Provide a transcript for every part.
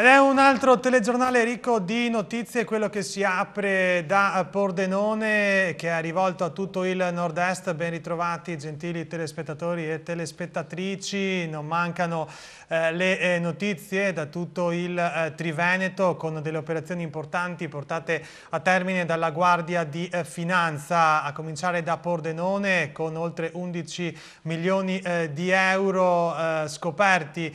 Ed è un altro telegiornale ricco di notizie, quello che si apre da Pordenone, che è rivolto a tutto il nord-est. Ben ritrovati, gentili telespettatori e telespettatrici. Non mancano eh, le eh, notizie da tutto il eh, Triveneto, con delle operazioni importanti portate a termine dalla Guardia di eh, Finanza, a cominciare da Pordenone, con oltre 11 milioni eh, di euro eh, scoperti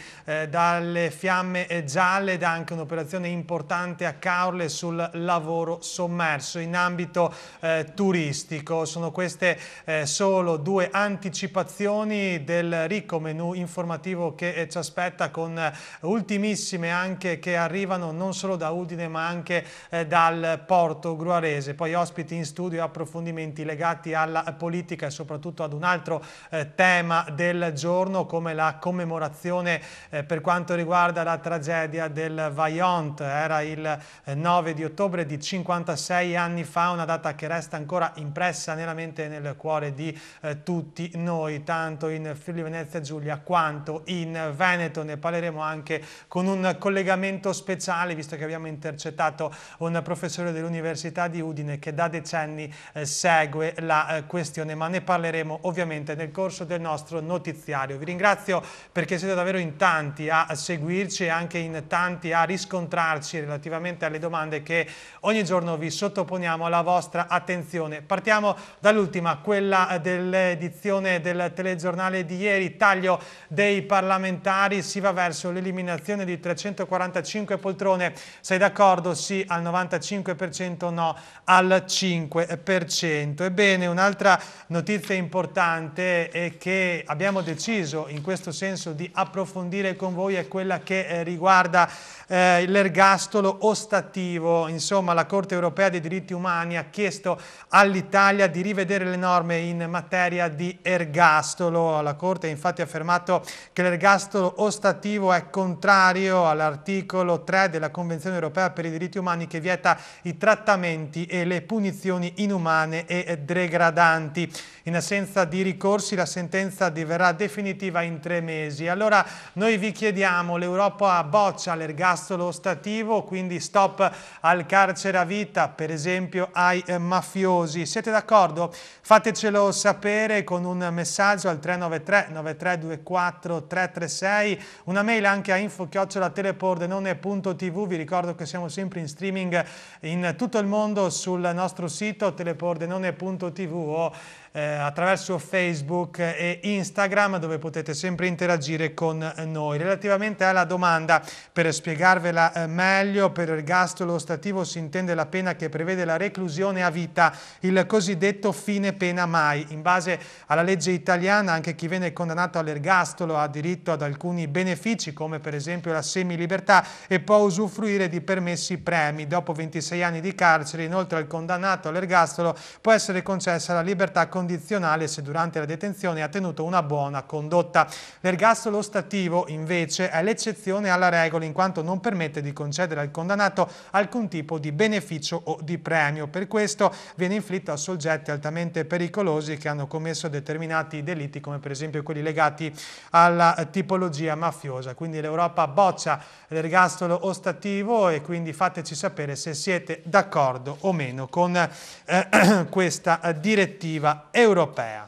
dalle fiamme gialle ed anche un'operazione importante a Caorle sul lavoro sommerso in ambito eh, turistico. Sono queste eh, solo due anticipazioni del ricco menu informativo che eh, ci aspetta con eh, ultimissime anche che arrivano non solo da Udine ma anche eh, dal porto gruarese. Poi ospiti in studio e approfondimenti legati alla politica e soprattutto ad un altro eh, tema del giorno come la commemorazione per quanto riguarda la tragedia del del Vaillant, era il 9 eh, di ottobre di 56 anni fa, una data che resta ancora impressa nella mente e nel cuore di eh, tutti noi, tanto in Friuli Venezia Giulia quanto in Veneto. Ne parleremo anche con un collegamento speciale, visto che abbiamo intercettato un professore dell'Università di Udine che da decenni eh, segue la eh, questione, ma ne parleremo ovviamente nel corso del nostro notiziario. Vi ringrazio perché siete davvero in tanti a seguirci e anche in tanti importanti a riscontrarci relativamente alle domande che ogni giorno vi sottoponiamo alla vostra attenzione. Partiamo dall'ultima, quella dell'edizione del telegiornale di ieri, taglio dei parlamentari, si va verso l'eliminazione di 345 poltrone, sei d'accordo? Sì al 95%, no al 5%. Ebbene, un'altra notizia importante è che abbiamo deciso in questo senso di approfondire con voi è quella che eh, riguarda eh, l'ergastolo ostativo. Insomma, la Corte europea dei diritti umani ha chiesto all'Italia di rivedere le norme in materia di ergastolo. La Corte ha infatti affermato che l'ergastolo ostativo è contrario all'articolo 3 della Convenzione europea per i diritti umani che vieta i trattamenti e le punizioni inumane e degradanti. In assenza di ricorsi la sentenza diverrà definitiva in tre mesi. Allora noi vi chiediamo, l'Europa boccia l'ergastolo all'ergastolo ostativo, quindi stop al carcere a vita, per esempio ai eh, mafiosi. Siete d'accordo? Fatecelo sapere con un messaggio al 393 9324 336, una mail anche a info-telepordenone.tv. Vi ricordo che siamo sempre in streaming in tutto il mondo sul nostro sito telepordenone.tv o eh, attraverso Facebook e Instagram dove potete sempre interagire con noi. Relativamente alla domanda, per spiegarvela eh, meglio, per ergastolo ostativo si intende la pena che prevede la reclusione a vita, il cosiddetto fine pena mai. In base alla legge italiana anche chi viene condannato all'ergastolo ha diritto ad alcuni benefici come per esempio la semilibertà e può usufruire di permessi premi. Dopo 26 anni di carcere inoltre al condannato all'ergastolo può essere concessa la libertà condizionata condizionale se durante la detenzione ha tenuto una buona condotta. L'ergastolo stativo invece è l'eccezione alla regola in quanto non permette di concedere al condannato alcun tipo di beneficio o di premio. Per questo viene inflitto a soggetti altamente pericolosi che hanno commesso determinati delitti come per esempio quelli legati alla tipologia mafiosa. Quindi l'Europa boccia l'ergastolo ostativo e quindi fateci sapere se siete d'accordo o meno con eh, questa direttiva europea.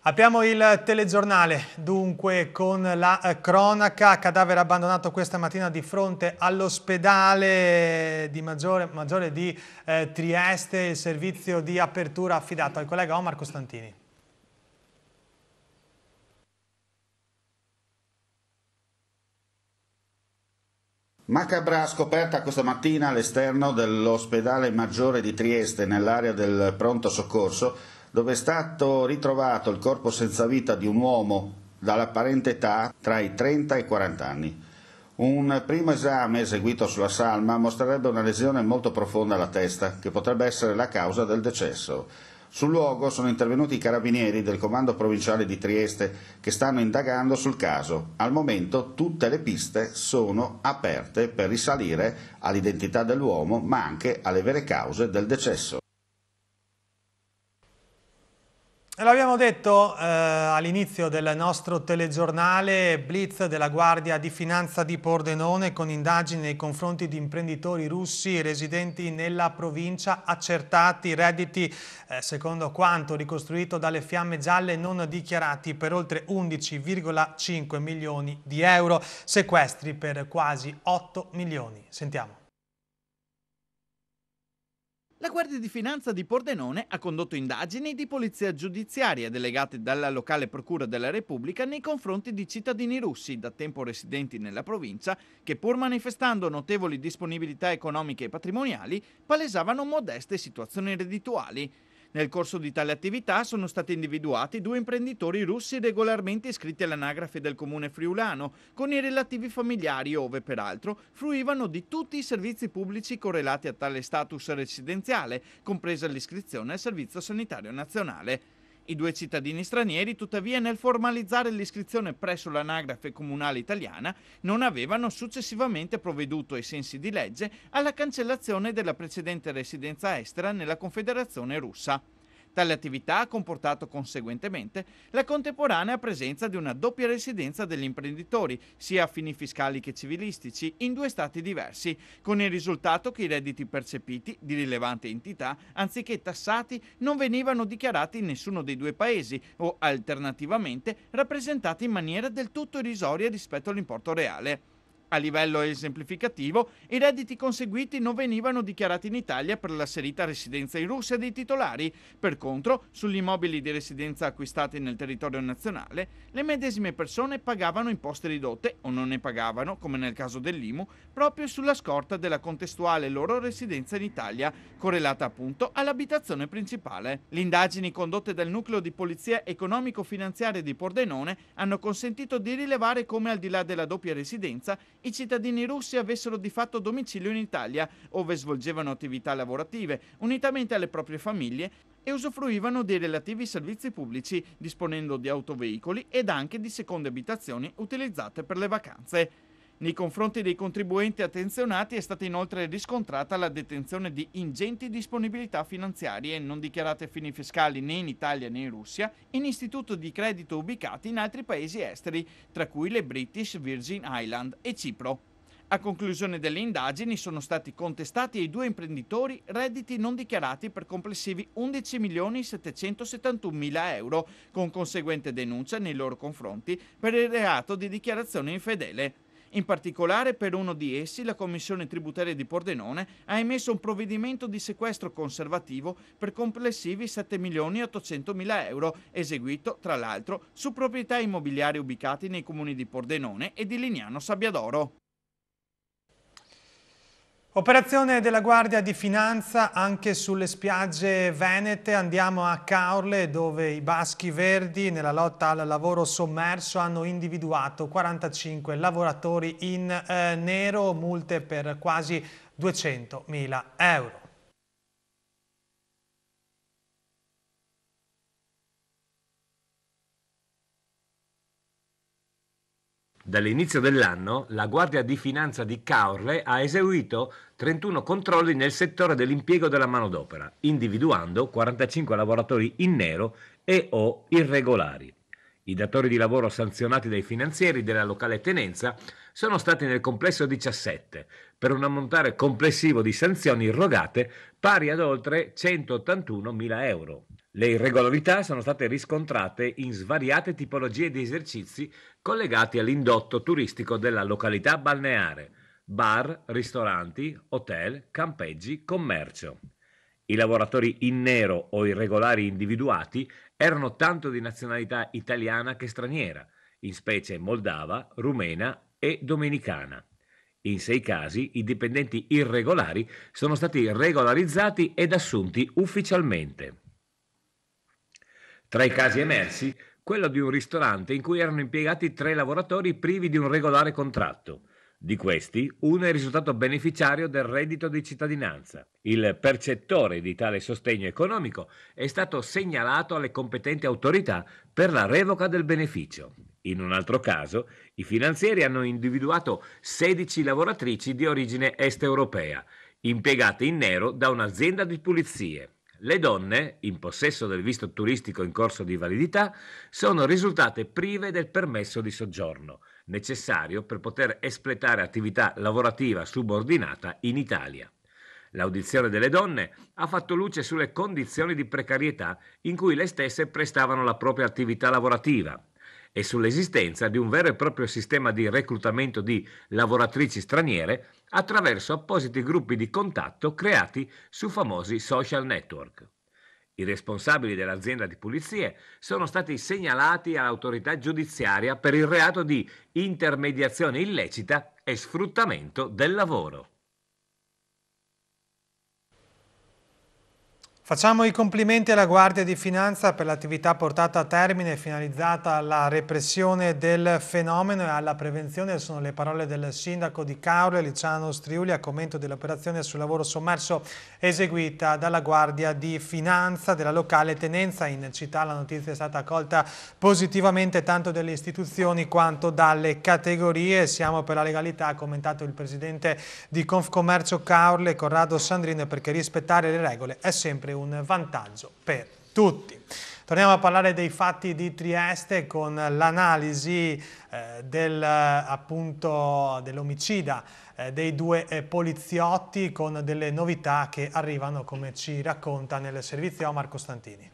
Apriamo il telegiornale, dunque, con la eh, cronaca. Cadavere abbandonato questa mattina di fronte all'ospedale di Maggiore, Maggiore di eh, Trieste. Il servizio di apertura affidato al collega Omar Costantini. Macabra scoperta questa mattina all'esterno dell'ospedale maggiore di Trieste, nell'area del pronto soccorso, dove è stato ritrovato il corpo senza vita di un uomo dall'apparente età tra i 30 e i 40 anni. Un primo esame eseguito sulla salma mostrerebbe una lesione molto profonda alla testa, che potrebbe essere la causa del decesso. Sul luogo sono intervenuti i carabinieri del comando provinciale di Trieste che stanno indagando sul caso. Al momento tutte le piste sono aperte per risalire all'identità dell'uomo ma anche alle vere cause del decesso. L'abbiamo detto eh, all'inizio del nostro telegiornale, blitz della Guardia di Finanza di Pordenone con indagini nei confronti di imprenditori russi residenti nella provincia, accertati redditi, eh, secondo quanto ricostruito dalle fiamme gialle, non dichiarati per oltre 11,5 milioni di euro, sequestri per quasi 8 milioni. Sentiamo. La Guardia di Finanza di Pordenone ha condotto indagini di polizia giudiziaria delegate dalla locale Procura della Repubblica nei confronti di cittadini russi da tempo residenti nella provincia che pur manifestando notevoli disponibilità economiche e patrimoniali palesavano modeste situazioni reddituali. Nel corso di tale attività sono stati individuati due imprenditori russi regolarmente iscritti all'anagrafe del comune friulano, con i relativi familiari ove peraltro fruivano di tutti i servizi pubblici correlati a tale status residenziale, compresa l'iscrizione al Servizio Sanitario Nazionale. I due cittadini stranieri, tuttavia, nel formalizzare l'iscrizione presso l'anagrafe comunale italiana, non avevano successivamente provveduto ai sensi di legge alla cancellazione della precedente residenza estera nella Confederazione russa. Tale attività ha comportato conseguentemente la contemporanea presenza di una doppia residenza degli imprenditori, sia a fini fiscali che civilistici, in due stati diversi, con il risultato che i redditi percepiti di rilevante entità, anziché tassati, non venivano dichiarati in nessuno dei due paesi o alternativamente rappresentati in maniera del tutto irrisoria rispetto all'importo reale a livello esemplificativo, i redditi conseguiti non venivano dichiarati in Italia per l'asserita residenza in Russia dei titolari. Per contro, sugli immobili di residenza acquistati nel territorio nazionale, le medesime persone pagavano imposte ridotte o non ne pagavano, come nel caso dell'IMU, proprio sulla scorta della contestuale loro residenza in Italia, correlata appunto all'abitazione principale. Le indagini condotte dal nucleo di polizia economico-finanziaria di Pordenone hanno consentito di rilevare come al di là della doppia residenza i cittadini russi avessero di fatto domicilio in Italia, ove svolgevano attività lavorative, unitamente alle proprie famiglie e usufruivano dei relativi servizi pubblici, disponendo di autoveicoli ed anche di seconde abitazioni utilizzate per le vacanze. Nei confronti dei contribuenti attenzionati è stata inoltre riscontrata la detenzione di ingenti disponibilità finanziarie non dichiarate a fini fiscali né in Italia né in Russia, in istituto di credito ubicati in altri paesi esteri, tra cui le British Virgin Island e Cipro. A conclusione delle indagini sono stati contestati ai due imprenditori redditi non dichiarati per complessivi 11.771.000 euro, con conseguente denuncia nei loro confronti per il reato di dichiarazione infedele. In particolare per uno di essi la Commissione tributaria di Pordenone ha emesso un provvedimento di sequestro conservativo per complessivi 7.800.000 euro, eseguito tra l'altro su proprietà immobiliari ubicati nei comuni di Pordenone e di Lignano Sabbiadoro. Operazione della Guardia di Finanza anche sulle spiagge venete, andiamo a Caorle dove i baschi verdi nella lotta al lavoro sommerso hanno individuato 45 lavoratori in eh, nero, multe per quasi 200.000 euro. Dall'inizio dell'anno la Guardia di Finanza di Caorle ha eseguito 31 controlli nel settore dell'impiego della manodopera, individuando 45 lavoratori in nero e o irregolari. I datori di lavoro sanzionati dai finanzieri della locale tenenza sono stati nel complesso 17, per un ammontare complessivo di sanzioni irrogate pari ad oltre 181.000 euro. Le irregolarità sono state riscontrate in svariate tipologie di esercizi collegati all'indotto turistico della località balneare, bar, ristoranti, hotel, campeggi, commercio. I lavoratori in nero o irregolari individuati erano tanto di nazionalità italiana che straniera, in specie moldava, rumena e dominicana. In sei casi i dipendenti irregolari sono stati regolarizzati ed assunti ufficialmente. Tra i casi emersi, quello di un ristorante in cui erano impiegati tre lavoratori privi di un regolare contratto. Di questi, uno è risultato beneficiario del reddito di cittadinanza. Il percettore di tale sostegno economico è stato segnalato alle competenti autorità per la revoca del beneficio. In un altro caso, i finanzieri hanno individuato 16 lavoratrici di origine est europea, impiegate in nero da un'azienda di pulizie le donne, in possesso del visto turistico in corso di validità, sono risultate prive del permesso di soggiorno, necessario per poter espletare attività lavorativa subordinata in Italia. L'audizione delle donne ha fatto luce sulle condizioni di precarietà in cui le stesse prestavano la propria attività lavorativa, e sull'esistenza di un vero e proprio sistema di reclutamento di lavoratrici straniere attraverso appositi gruppi di contatto creati su famosi social network. I responsabili dell'azienda di pulizie sono stati segnalati all'autorità giudiziaria per il reato di intermediazione illecita e sfruttamento del lavoro. Facciamo i complimenti alla Guardia di Finanza per l'attività portata a termine finalizzata alla repressione del fenomeno e alla prevenzione, sono le parole del sindaco di Cauro, Luciano Striuli, a commento dell'operazione sul lavoro sommerso eseguita dalla Guardia di Finanza della locale tenenza in città. La notizia è stata accolta positivamente tanto dalle istituzioni quanto dalle categorie. Siamo per la legalità, ha commentato il presidente di Confcommercio Caorle, Corrado Sandrino, perché rispettare le regole è sempre un un vantaggio per tutti. Torniamo a parlare dei fatti di Trieste con l'analisi eh, dell'omicida eh, dei due eh, poliziotti con delle novità che arrivano come ci racconta nel servizio Marco Costantini.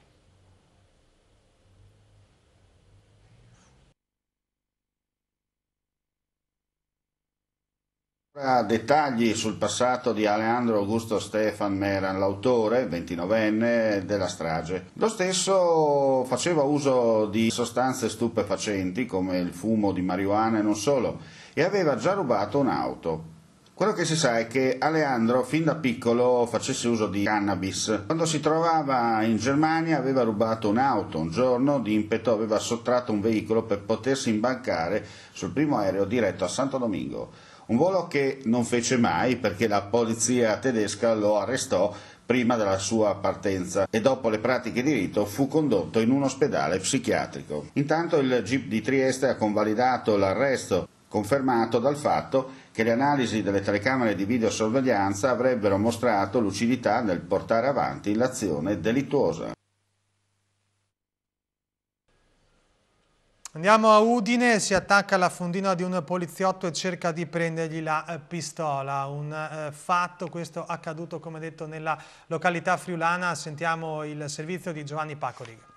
Dettagli sul passato di Alejandro Augusto Stefan Meran, l'autore, 29enne, della strage. Lo stesso faceva uso di sostanze stupefacenti come il fumo di marijuana e non solo, e aveva già rubato un'auto. Quello che si sa è che Alejandro fin da piccolo facesse uso di cannabis. Quando si trovava in Germania aveva rubato un'auto. Un giorno di impeto aveva sottratto un veicolo per potersi imbancare sul primo aereo diretto a Santo Domingo. Un volo che non fece mai perché la polizia tedesca lo arrestò prima della sua partenza e dopo le pratiche di rito fu condotto in un ospedale psichiatrico. Intanto il GIP di Trieste ha convalidato l'arresto, confermato dal fatto che le analisi delle telecamere di videosorveglianza avrebbero mostrato lucidità nel portare avanti l'azione delittuosa. Andiamo a Udine, si attacca alla fondina di un poliziotto e cerca di prendergli la eh, pistola. Un eh, fatto, questo accaduto come detto nella località friulana, sentiamo il servizio di Giovanni Pacoriga.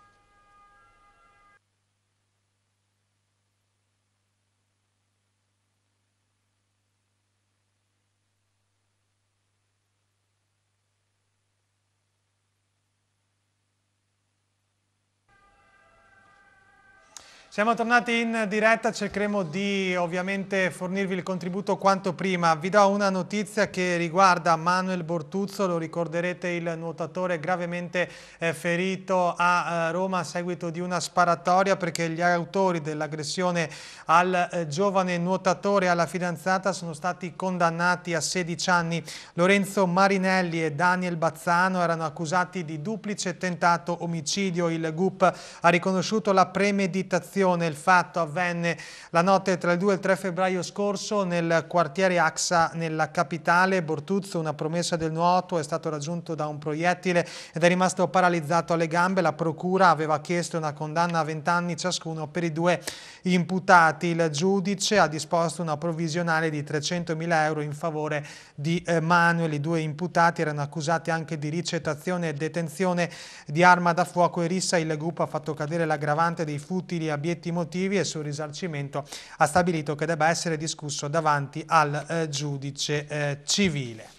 Siamo tornati in diretta, cercheremo di ovviamente fornirvi il contributo quanto prima. Vi do una notizia che riguarda Manuel Bortuzzo, lo ricorderete il nuotatore gravemente eh, ferito a eh, Roma a seguito di una sparatoria perché gli autori dell'aggressione al eh, giovane nuotatore e alla fidanzata sono stati condannati a 16 anni. Lorenzo Marinelli e Daniel Bazzano erano accusati di duplice tentato omicidio. Il GUP ha riconosciuto la premeditazione situazione. Il fatto avvenne la notte tra il 2 e il 3 febbraio scorso nel quartiere Axa nella capitale Bortuzzo, una promessa del nuoto, è stato raggiunto da un proiettile ed è rimasto paralizzato alle gambe. La procura aveva chiesto una condanna a 20 anni ciascuno per i due imputati. Il giudice ha disposto una provvisionale di 300.000 euro in favore di eh, Manuel. I due imputati erano accusati anche di ricettazione e detenzione di arma da fuoco e rissa. Il GUP ha fatto cadere l'aggravante dei futili abitanti obietti motivi e sul risarcimento ha stabilito che debba essere discusso davanti al eh, giudice eh, civile.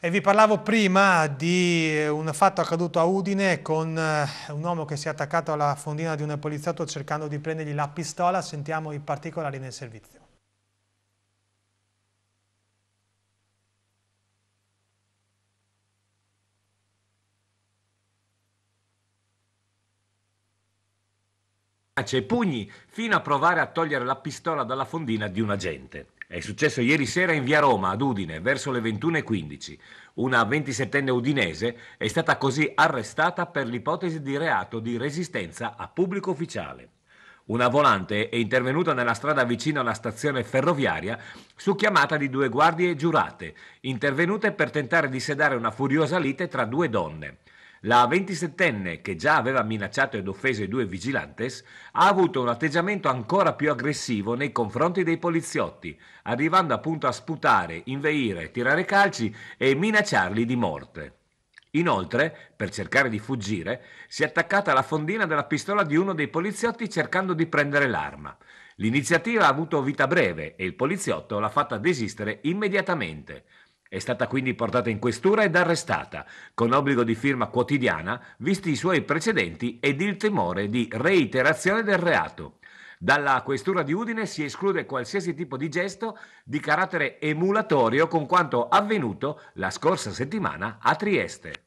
E vi parlavo prima di eh, un fatto accaduto a Udine con eh, un uomo che si è attaccato alla fondina di un poliziotto cercando di prendergli la pistola. Sentiamo i particolari nel servizio. e pugni fino a provare a togliere la pistola dalla fondina di un agente. È successo ieri sera in via Roma, ad Udine, verso le 21.15. Una 27enne udinese è stata così arrestata per l'ipotesi di reato di resistenza a pubblico ufficiale. Una volante è intervenuta nella strada vicino alla stazione ferroviaria su chiamata di due guardie giurate, intervenute per tentare di sedare una furiosa lite tra due donne. La 27enne, che già aveva minacciato ed offeso i due vigilantes, ha avuto un atteggiamento ancora più aggressivo nei confronti dei poliziotti, arrivando appunto a sputare, inveire, tirare calci e minacciarli di morte. Inoltre, per cercare di fuggire, si è attaccata alla fondina della pistola di uno dei poliziotti cercando di prendere l'arma. L'iniziativa ha avuto vita breve e il poliziotto l'ha fatta desistere immediatamente. È stata quindi portata in questura ed arrestata, con obbligo di firma quotidiana, visti i suoi precedenti ed il timore di reiterazione del reato. Dalla questura di Udine si esclude qualsiasi tipo di gesto di carattere emulatorio con quanto avvenuto la scorsa settimana a Trieste.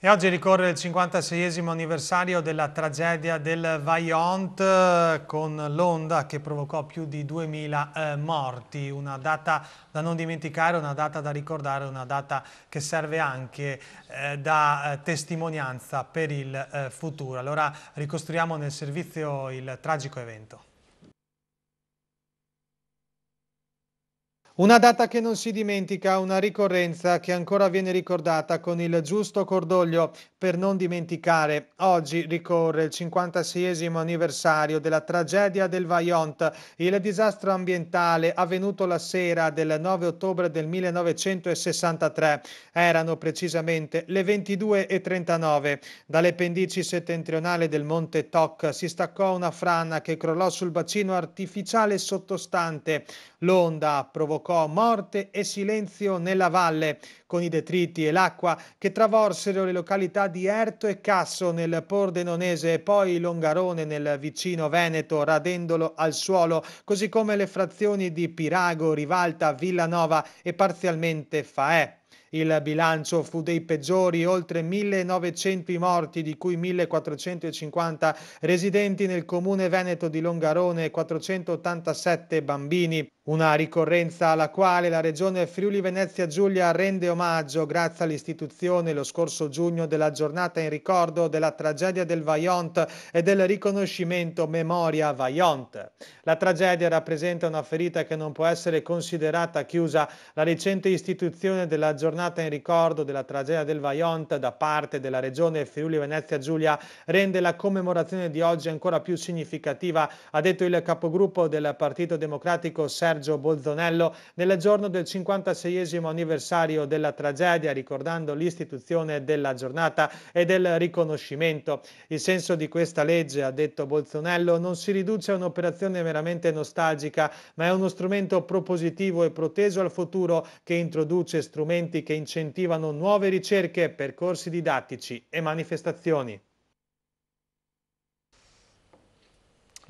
E oggi ricorre il 56 anniversario della tragedia del Vaillant eh, con l'onda che provocò più di 2000 eh, morti, una data da non dimenticare, una data da ricordare, una data che serve anche eh, da eh, testimonianza per il eh, futuro. Allora ricostruiamo nel servizio il tragico evento. Una data che non si dimentica, una ricorrenza che ancora viene ricordata con il giusto cordoglio per non dimenticare. Oggi ricorre il 56 anniversario della tragedia del Vajont, il disastro ambientale avvenuto la sera del 9 ottobre del 1963. Erano precisamente le 22.39. Dalle pendici settentrionali del Monte Toc si staccò una frana che crollò sul bacino artificiale sottostante. L'onda provocò morte e silenzio nella valle con i detriti e l'acqua che travorsero le località di Erto e Casso nel Pordenonese e poi Longarone nel vicino Veneto, radendolo al suolo, così come le frazioni di Pirago, Rivalta, Villanova e parzialmente Faè il bilancio fu dei peggiori, oltre 1900 i morti, di cui 1450 residenti nel comune veneto di Longarone e 487 bambini. Una ricorrenza alla quale la regione Friuli Venezia Giulia rende omaggio grazie all'istituzione lo scorso giugno della giornata in ricordo della tragedia del Vajont e del riconoscimento Memoria Vajont. La tragedia rappresenta una ferita che non può essere considerata chiusa. La recente istituzione della giornata giornata in ricordo della tragedia del Vajont da parte della regione Friuli Venezia Giulia rende la commemorazione di oggi ancora più significativa, ha detto il capogruppo del Partito Democratico Sergio Bolzonello nel giorno del 56 anniversario della tragedia, ricordando l'istituzione della giornata e del riconoscimento. Il senso di questa legge, ha detto Bolzonello, non si riduce a un'operazione veramente nostalgica, ma è uno strumento propositivo e proteso al futuro che introduce strumenti che incentivano nuove ricerche, percorsi didattici e manifestazioni.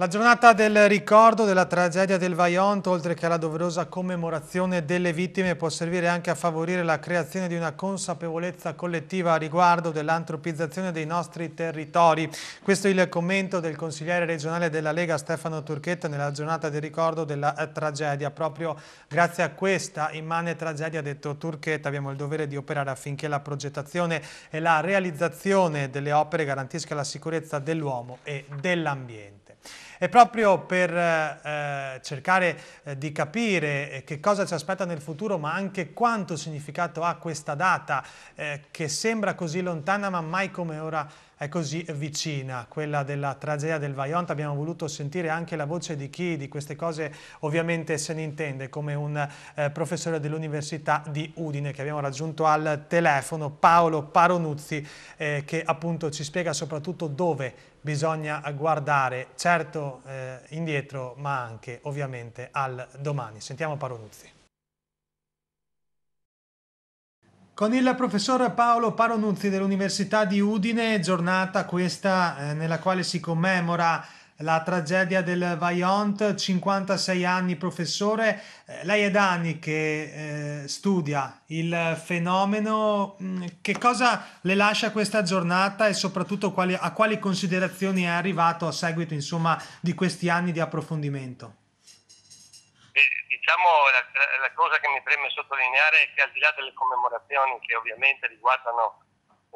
La giornata del ricordo della tragedia del Vaionto, oltre che alla doverosa commemorazione delle vittime, può servire anche a favorire la creazione di una consapevolezza collettiva a riguardo dell'antropizzazione dei nostri territori. Questo è il commento del consigliere regionale della Lega Stefano Turchetta nella giornata del ricordo della eh, tragedia. Proprio grazie a questa immane tragedia, ha detto Turchetta, abbiamo il dovere di operare affinché la progettazione e la realizzazione delle opere garantisca la sicurezza dell'uomo e dell'ambiente. E proprio per eh, eh, cercare eh, di capire eh, che cosa ci aspetta nel futuro, ma anche quanto significato ha questa data, eh, che sembra così lontana ma mai come ora è così vicina, quella della tragedia del Vaionta. Abbiamo voluto sentire anche la voce di chi di queste cose ovviamente se ne intende, come un eh, professore dell'Università di Udine che abbiamo raggiunto al telefono, Paolo Paronuzzi, eh, che appunto ci spiega soprattutto dove bisogna guardare, certo eh, indietro, ma anche ovviamente al domani. Sentiamo Paronuzzi. Con il professor Paolo Paronunzi dell'Università di Udine, giornata questa eh, nella quale si commemora la tragedia del Vaillant, 56 anni professore. Eh, lei è da anni che eh, studia il fenomeno. Mm, che cosa le lascia questa giornata e soprattutto quali, a quali considerazioni è arrivato a seguito insomma, di questi anni di approfondimento? Eh, Diciamo la, la, cosa che mi preme sottolineare è che al di là delle commemorazioni che ovviamente riguardano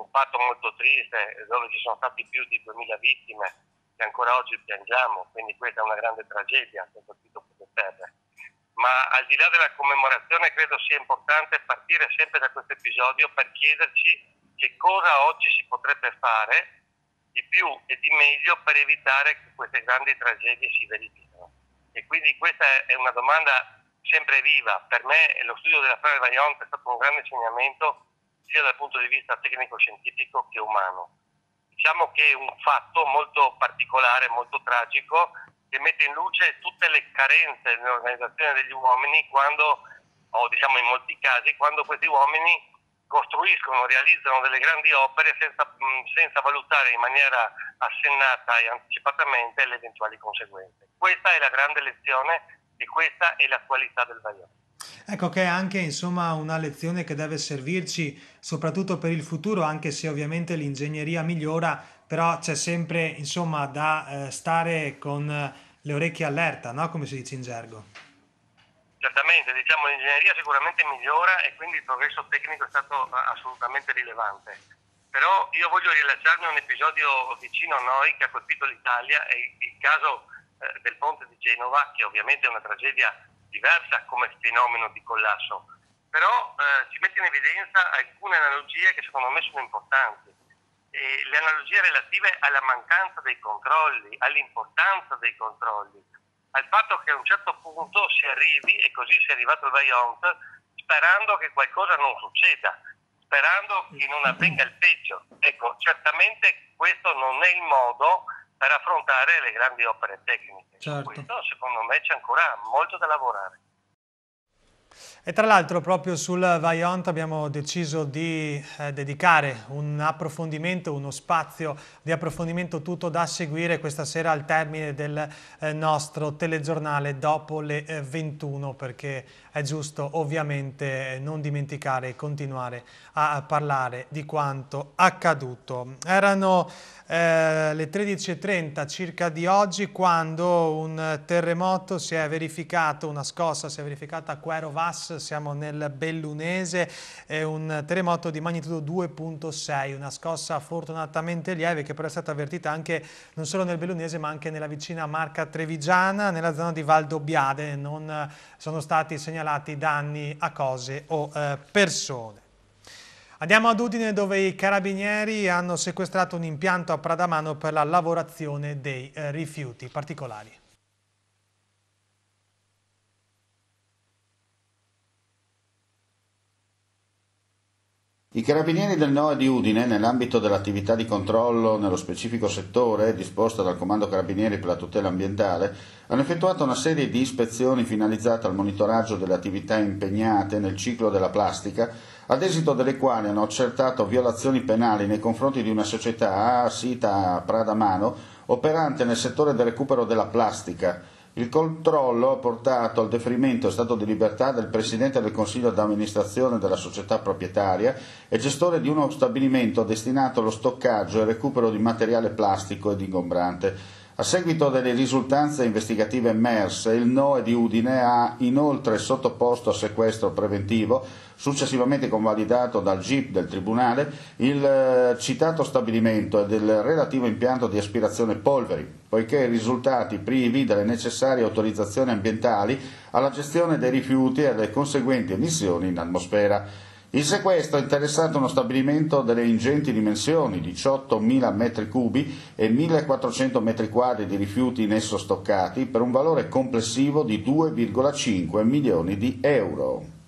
un fatto molto triste dove ci sono stati più di 2000 vittime che ancora oggi piangiamo, quindi questa è una grande tragedia che ha colpito queste terre, ma al di là della commemorazione credo sia importante partire sempre da questo episodio per chiederci che cosa oggi si potrebbe fare di più e di meglio per evitare che queste grandi tragedie si verifichino. E quindi questa è una domanda sempre viva. Per me lo studio della storia della Ionta è stato un grande insegnamento sia dal punto di vista tecnico-scientifico che umano. Diciamo che è un fatto molto particolare, molto tragico, che mette in luce tutte le carenze nell'organizzazione degli uomini quando, o diciamo in molti casi, quando questi uomini costruiscono, realizzano delle grandi opere senza, mm, senza, valutare in maniera assennata e anticipatamente le eventuali conseguenze. Questa è la grande lezione e questa è la qualità del vaiolo. Ecco che è anche insomma, una lezione che deve servirci soprattutto per il futuro, anche se ovviamente l'ingegneria migliora, però c'è sempre insomma, da eh, stare con eh, le orecchie allerta, no? come si dice in gergo. Certamente, diciamo l'ingegneria sicuramente migliora e quindi il progresso tecnico è stato eh, assolutamente rilevante. Però io voglio rilasciarmi a un episodio vicino a noi che ha colpito l'Italia e il caso eh, del ponte di Genova, che ovviamente è una tragedia diversa come fenomeno di collasso, però eh, ci mette in evidenza alcune analogie che secondo me sono importanti. E le analogie relative alla mancanza dei controlli, all'importanza dei controlli, al fatto che a un certo punto si arrivi, e così si è arrivato il Vajont, sperando che qualcosa non succeda, sperando che non avvenga il peggio. Ecco, certamente questo non è il modo per affrontare le grandi opere tecniche. Certo. Questo secondo me c'è ancora molto da lavorare. E tra l'altro proprio sul Vaiont abbiamo deciso di eh, dedicare un approfondimento, uno spazio di approfondimento tutto da seguire questa sera al termine del eh, nostro telegiornale dopo le eh, 21 perché è giusto ovviamente eh, non dimenticare e continuare a parlare di quanto accaduto. Erano eh, le 13.30 circa di oggi quando un terremoto si è verificato, una scossa si è verificata a Quero Vas, siamo nel Bellunese, è un terremoto di magnitudo 2.6, una scossa fortunatamente lieve che però è stata avvertita anche non solo nel Bellunese ma anche nella vicina Marca Trevigiana, nella zona di Valdobbiade, non sono stati segnalati danni a cose o eh, persone. Andiamo ad Udine dove i carabinieri hanno sequestrato un impianto a Pradamano per la lavorazione dei eh, rifiuti particolari. I carabinieri del NOE di Udine, nell'ambito dell'attività di controllo nello specifico settore disposta dal Comando Carabinieri per la tutela ambientale, hanno effettuato una serie di ispezioni finalizzate al monitoraggio delle attività impegnate nel ciclo della plastica ad esito delle quali hanno accertato violazioni penali nei confronti di una società sita a Pradamano operante nel settore del recupero della plastica. Il controllo ha portato al deferimento a stato di libertà del presidente del consiglio d'amministrazione della società proprietaria e gestore di uno stabilimento destinato allo stoccaggio e recupero di materiale plastico ed ingombrante. A seguito delle risultanze investigative emerse, il NOE di Udine ha inoltre sottoposto a sequestro preventivo Successivamente convalidato dal GIP del Tribunale il eh, citato stabilimento e del relativo impianto di aspirazione polveri, poiché risultati privi delle necessarie autorizzazioni ambientali alla gestione dei rifiuti e alle conseguenti emissioni in atmosfera. Il sequestro ha interessato uno stabilimento delle ingenti dimensioni, 18.000 metri cubi e 1.400 metri quadri di rifiuti in esso stoccati, per un valore complessivo di 2,5 milioni di euro.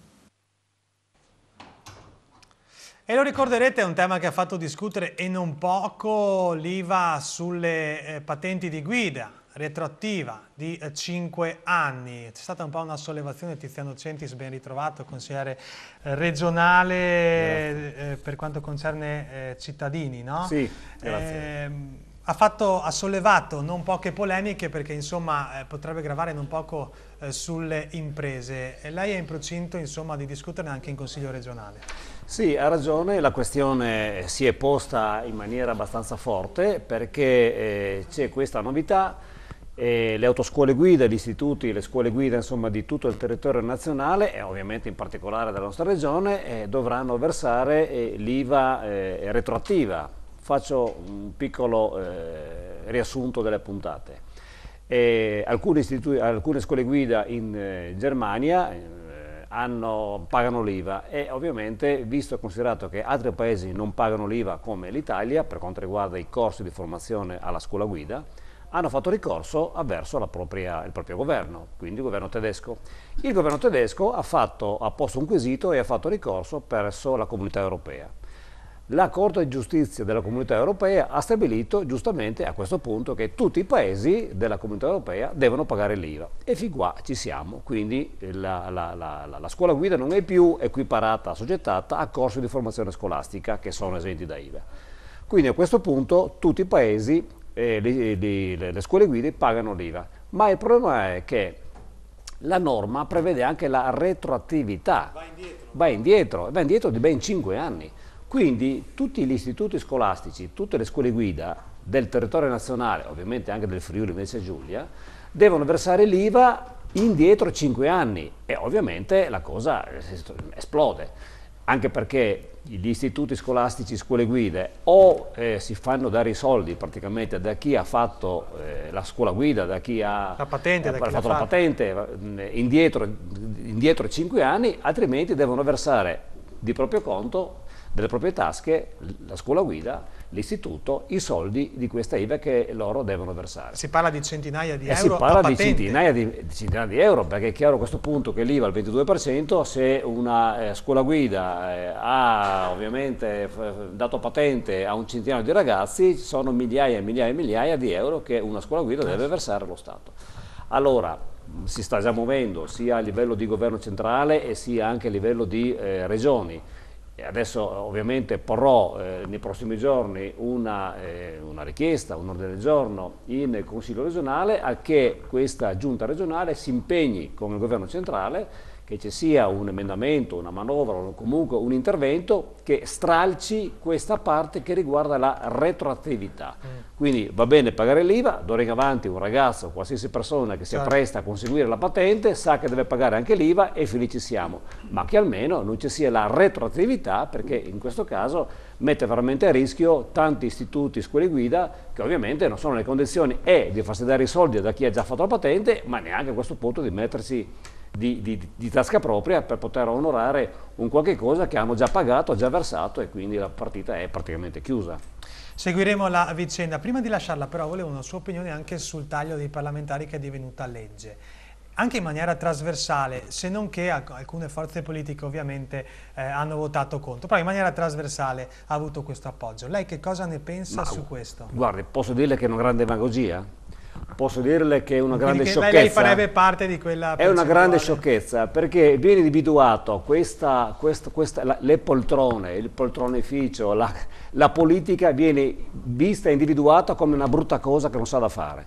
E lo ricorderete, è un tema che ha fatto discutere e non poco l'IVA sulle eh, patenti di guida retroattiva di eh, 5 anni. C'è stata un po' una sollevazione, Tiziano Centis, ben ritrovato, consigliere eh, regionale eh, per quanto concerne eh, cittadini, no? Sì, ehm, grazie ha, fatto, ha, sollevato non poche polemiche perché insomma eh, potrebbe gravare non poco eh, sulle imprese. E lei è in procinto insomma, di discuterne anche in Consiglio regionale. Sì, ha ragione, la questione eh, si è posta in maniera abbastanza forte perché eh, c'è questa novità, eh, le autoscuole guida, gli istituti, le scuole guida insomma, di tutto il territorio nazionale e ovviamente in particolare della nostra regione eh, dovranno versare l'IVA retroattiva Faccio un piccolo eh, riassunto delle puntate. Eh, alcune, alcune, scuole guida in eh, Germania eh, hanno, pagano l'IVA e ovviamente visto e considerato che altri paesi non pagano l'IVA come l'Italia per quanto riguarda i corsi di formazione alla scuola guida, hanno fatto ricorso avverso propria, il proprio governo, quindi il governo tedesco. Il governo tedesco ha, fatto, ha posto un quesito e ha fatto ricorso presso la comunità europea la Corte di giustizia della Comunità europea ha stabilito giustamente a questo punto che tutti i paesi della Comunità europea devono pagare l'IVA e fin qua ci siamo, quindi la, la, la, la scuola guida non è più equiparata, assoggettata a corsi di formazione scolastica che sono esenti da IVA. Quindi a questo punto tutti i paesi, eh, li, le, le scuole guide pagano l'IVA, ma il problema è che la norma prevede anche la retroattività, va indietro, va indietro, va indietro di ben 5 anni. Quindi tutti gli istituti scolastici, tutte le scuole guida del territorio nazionale, ovviamente anche del Friuli Venezia Giulia, devono versare l'IVA indietro 5 anni e ovviamente la cosa eh, esplode anche perché gli istituti scolastici, scuole guide, o eh, si fanno dare i soldi praticamente da chi ha fatto eh, la scuola guida, da chi ha la patente, eh, chi fatto la patente eh, indietro, indietro 5 anni, altrimenti devono versare di proprio conto delle proprie tasche la scuola guida, l'istituto, i soldi di questa IVA che loro devono versare. Si parla di centinaia di e eh, euro. Si parla di centinaia di, di centinaia di, euro perché è chiaro a questo punto che l'IVA al 22%, se una eh, scuola guida eh, ha ovviamente dato patente a un centinaio di ragazzi, sono migliaia e migliaia e migliaia di euro che una scuola guida deve versare allo Stato. Allora, si sta già muovendo sia a livello di governo centrale e sia anche a livello di eh, regioni adesso ovviamente porrò eh, nei prossimi giorni una, eh, una richiesta, un ordine del giorno in Consiglio regionale a che questa giunta regionale si impegni con il governo centrale che ci sia un emendamento, una manovra o comunque un intervento che stralci questa parte che riguarda la retroattività. Mm. Quindi va bene pagare l'IVA, d'ora in avanti un ragazzo, qualsiasi persona che si certo. appresta a conseguire la patente sa che deve pagare anche l'IVA e felici siamo, ma che almeno non ci sia la retroattività perché in questo caso mette veramente a rischio tanti istituti, scuole guida che ovviamente non sono nelle condizioni e eh, di farsi dare i soldi da chi ha già fatto la patente ma neanche a questo punto di mettersi di, di, di, tasca propria per poter onorare un qualche cosa che hanno già pagato, già versato e quindi la partita è praticamente chiusa. Seguiremo la vicenda. Prima di lasciarla però volevo una sua opinione anche sul taglio dei parlamentari che è divenuta legge anche in maniera trasversale, se non che alcune forze politiche ovviamente eh, hanno votato contro, però in maniera trasversale ha avuto questo appoggio. Lei che cosa ne pensa Ma, su questo? Guardi, posso dirle che è una grande demagogia? posso dirle che è una grande sciocchezza. Lei farebbe parte di quella È una grande sciocchezza perché viene individuato questa, questa, questa, la, le poltrone, il poltroneficio, la, la politica viene vista e individuata come una brutta cosa che non sa da fare.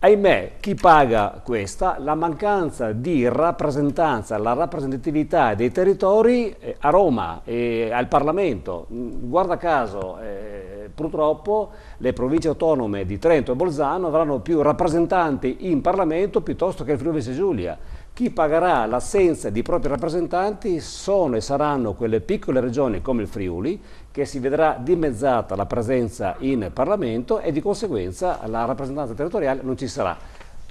Ahimè, chi paga questa? La mancanza di rappresentanza, la rappresentatività dei territori eh, a Roma e al Parlamento. Mm, guarda caso, eh, purtroppo le province autonome di Trento e Bolzano avranno più rappresentanti in Parlamento piuttosto che il Friuli Venezia Giulia. Chi pagherà l'assenza di propri rappresentanti sono e saranno quelle piccole regioni come il Friuli che si vedrà dimezzata la presenza in Parlamento e di conseguenza la rappresentanza territoriale non ci sarà.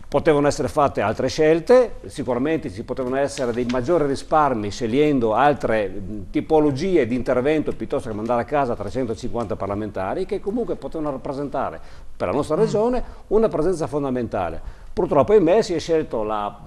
Potevano essere fatte altre scelte, sicuramente ci potevano essere dei maggiori risparmi scegliendo altre tipologie di intervento piuttosto che mandare a casa 350 parlamentari che comunque potevano rappresentare per la nostra regione una presenza fondamentale Purtroppo in me si è scelto la,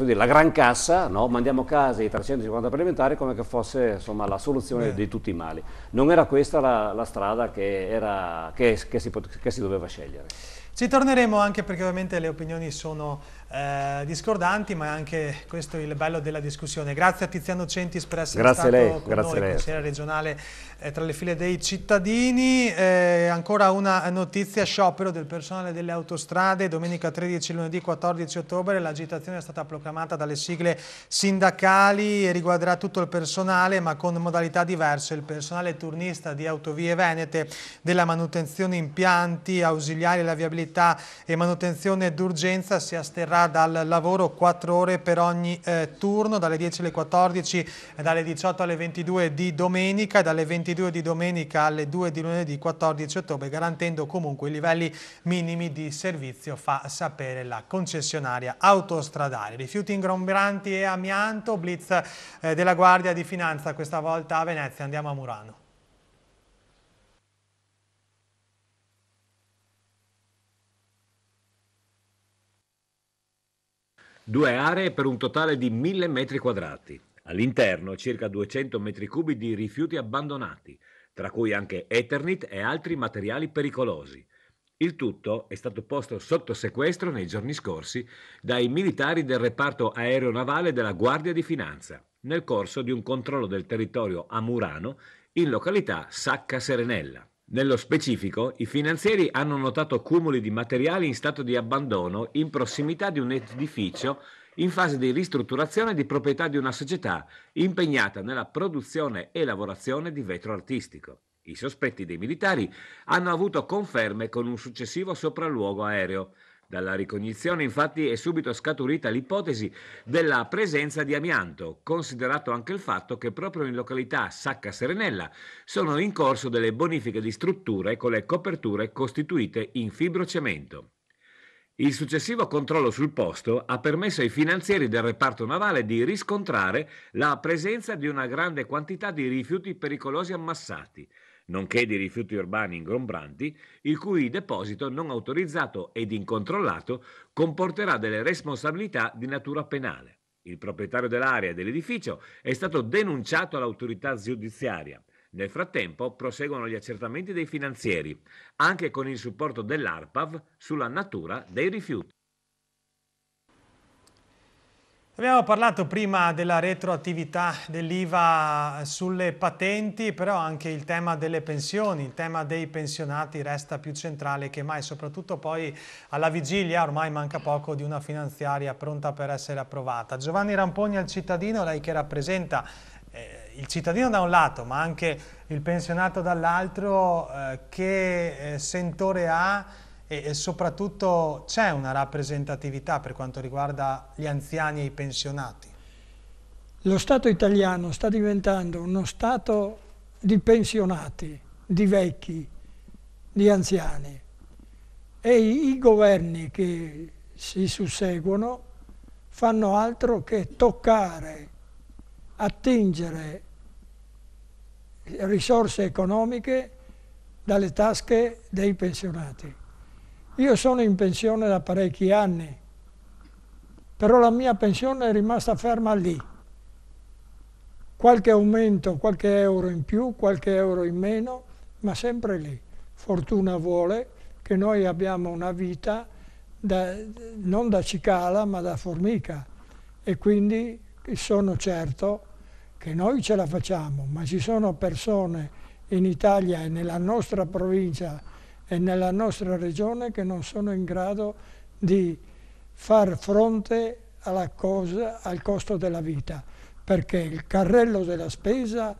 dire, la gran cassa, no? mandiamo a casa i 350 parlamentari come che fosse insomma, la soluzione Beh. di tutti i mali. Non era questa la, la strada che, era, che, che, si, che si doveva scegliere. Ci torneremo anche perché ovviamente le opinioni sono eh, discordanti, ma è anche questo il bello della discussione. Grazie a Tiziano Centis per essere grazie stato lei, con grazie noi, lei. consigliere regionale eh, tra le file dei cittadini. Eh, ancora una notizia, sciopero del personale delle autostrade, domenica 13 lunedì 14 ottobre, l'agitazione è stata proclamata dalle sigle sindacali e riguarderà tutto il personale, ma con modalità diverse. Il personale turnista di Autovie Venete, della manutenzione impianti, ausiliari la viabilità e manutenzione d'urgenza si asterrà sarà dal lavoro 4 ore per ogni eh, turno, dalle 10 alle 14, eh, dalle 18 alle 22 di domenica e dalle 22 di domenica alle 2 di lunedì 14 ottobre, garantendo comunque i livelli minimi di servizio, fa sapere la concessionaria autostradale. Rifiuti ingrombranti e amianto, blitz eh, della Guardia di Finanza, questa volta a Venezia, andiamo a Murano. due aree per un totale di 1000 metri quadrati. All'interno circa 200 metri cubi di rifiuti abbandonati, tra cui anche Eternit e altri materiali pericolosi. Il tutto è stato posto sotto sequestro nei giorni scorsi dai militari del reparto aeronavale della Guardia di Finanza, nel corso di un controllo del territorio amurano in località Sacca Serenella. Nello specifico, i finanzieri hanno notato cumuli di materiali in stato di abbandono in prossimità di un edificio in fase di ristrutturazione di proprietà di una società impegnata nella produzione e lavorazione di vetro artistico. I sospetti dei militari hanno avuto conferme con un successivo sopralluogo aereo. Dalla ricognizione infatti è subito scaturita l'ipotesi della presenza di amianto, considerato anche il fatto che proprio in località Sacca Serenella sono in corso delle bonifiche di strutture con le coperture costituite in fibrocemento. Il successivo controllo sul posto ha permesso ai finanzieri del reparto navale di riscontrare la presenza di una grande quantità di rifiuti pericolosi ammassati, nonché di rifiuti urbani ingombranti, il cui deposito non autorizzato ed incontrollato comporterà delle responsabilità di natura penale. Il proprietario dell'area e dell'edificio è stato denunciato all'autorità giudiziaria. Nel frattempo proseguono gli accertamenti dei finanzieri, anche con il supporto dell'ARPAV, sulla natura dei rifiuti. Abbiamo parlato prima della retroattività dell'IVA sulle patenti, però anche il tema delle pensioni, il tema dei pensionati resta più centrale che mai, soprattutto poi alla vigilia, ormai manca poco di una finanziaria pronta per essere approvata. Giovanni Ramponi al cittadino, lei che rappresenta eh, il cittadino da un lato, ma anche il pensionato dall'altro, eh, che eh, sentore ha? e, e soprattutto c'è una rappresentatività per quanto riguarda gli anziani e i pensionati. Lo Stato italiano sta diventando uno Stato di pensionati, di vecchi, di anziani e i, i governi che si susseguono fanno altro che toccare, attingere risorse economiche dalle tasche dei pensionati. Io sono in pensione da parecchi anni, però la mia pensione è rimasta ferma lì. Qualche aumento, qualche euro in più, qualche euro in meno, ma sempre lì. Fortuna vuole che noi abbiamo una vita da, non da cicala ma da formica e quindi sono certo che noi ce la facciamo, ma ci sono persone in Italia e nella nostra provincia e nella nostra regione che non sono in grado di far fronte cosa, al costo della vita, perché il carrello della spesa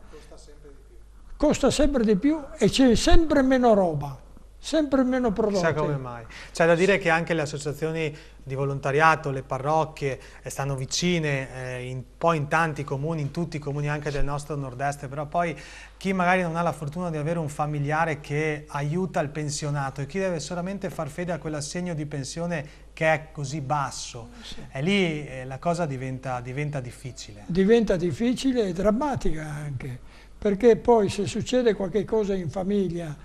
costa sempre di più, sempre di più e c'è sempre meno roba sempre meno prodotte. Sa come mai. C'è da dire che anche le associazioni di volontariato, le parrocchie, eh, stanno vicine, eh, in, poi in tanti comuni, in tutti i comuni anche del nostro nord-est, però poi chi magari non ha la fortuna di avere un familiare che aiuta il pensionato e chi deve solamente far fede a quell'assegno di pensione che è così basso, eh, sì. e eh, lì eh, la cosa diventa, diventa difficile. Diventa difficile e drammatica anche, perché poi se succede qualche cosa in famiglia,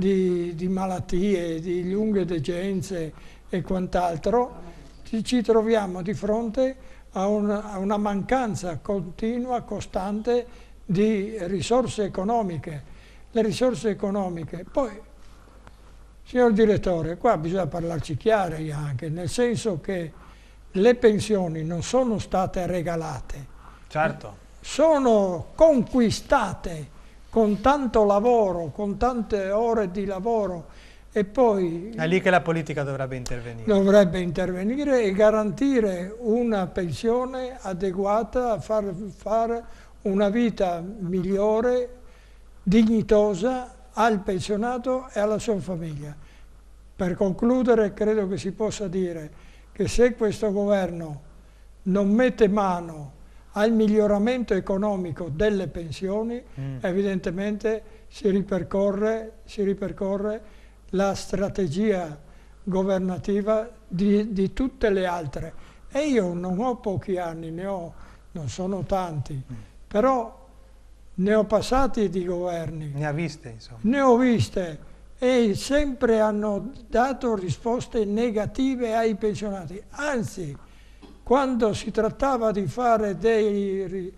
di, di malattie, di lunghe degenze e quant'altro, ci, ci troviamo di fronte a una, a una mancanza continua, costante di risorse economiche. Le risorse economiche, poi Signor direttore, qua bisogna parlarci chiari anche, nel senso che le pensioni non sono state regalate. Certo. Sono conquistate con tanto lavoro, con tante ore di lavoro e poi... È lì che la politica dovrebbe intervenire. Dovrebbe intervenire e garantire una pensione adeguata a far fare una vita migliore, dignitosa al pensionato e alla sua famiglia. Per concludere credo che si possa dire che se questo governo non mette mano al miglioramento economico delle pensioni, mm. evidentemente si ripercorre, si ripercorre, la strategia governativa di, di tutte le altre. E io non ho pochi anni, ne ho, non sono tanti, mm. però ne ho passati di governi. Ne ha viste, insomma. Ne ho viste e sempre hanno dato risposte negative ai pensionati. Anzi, quando si trattava di fare dei,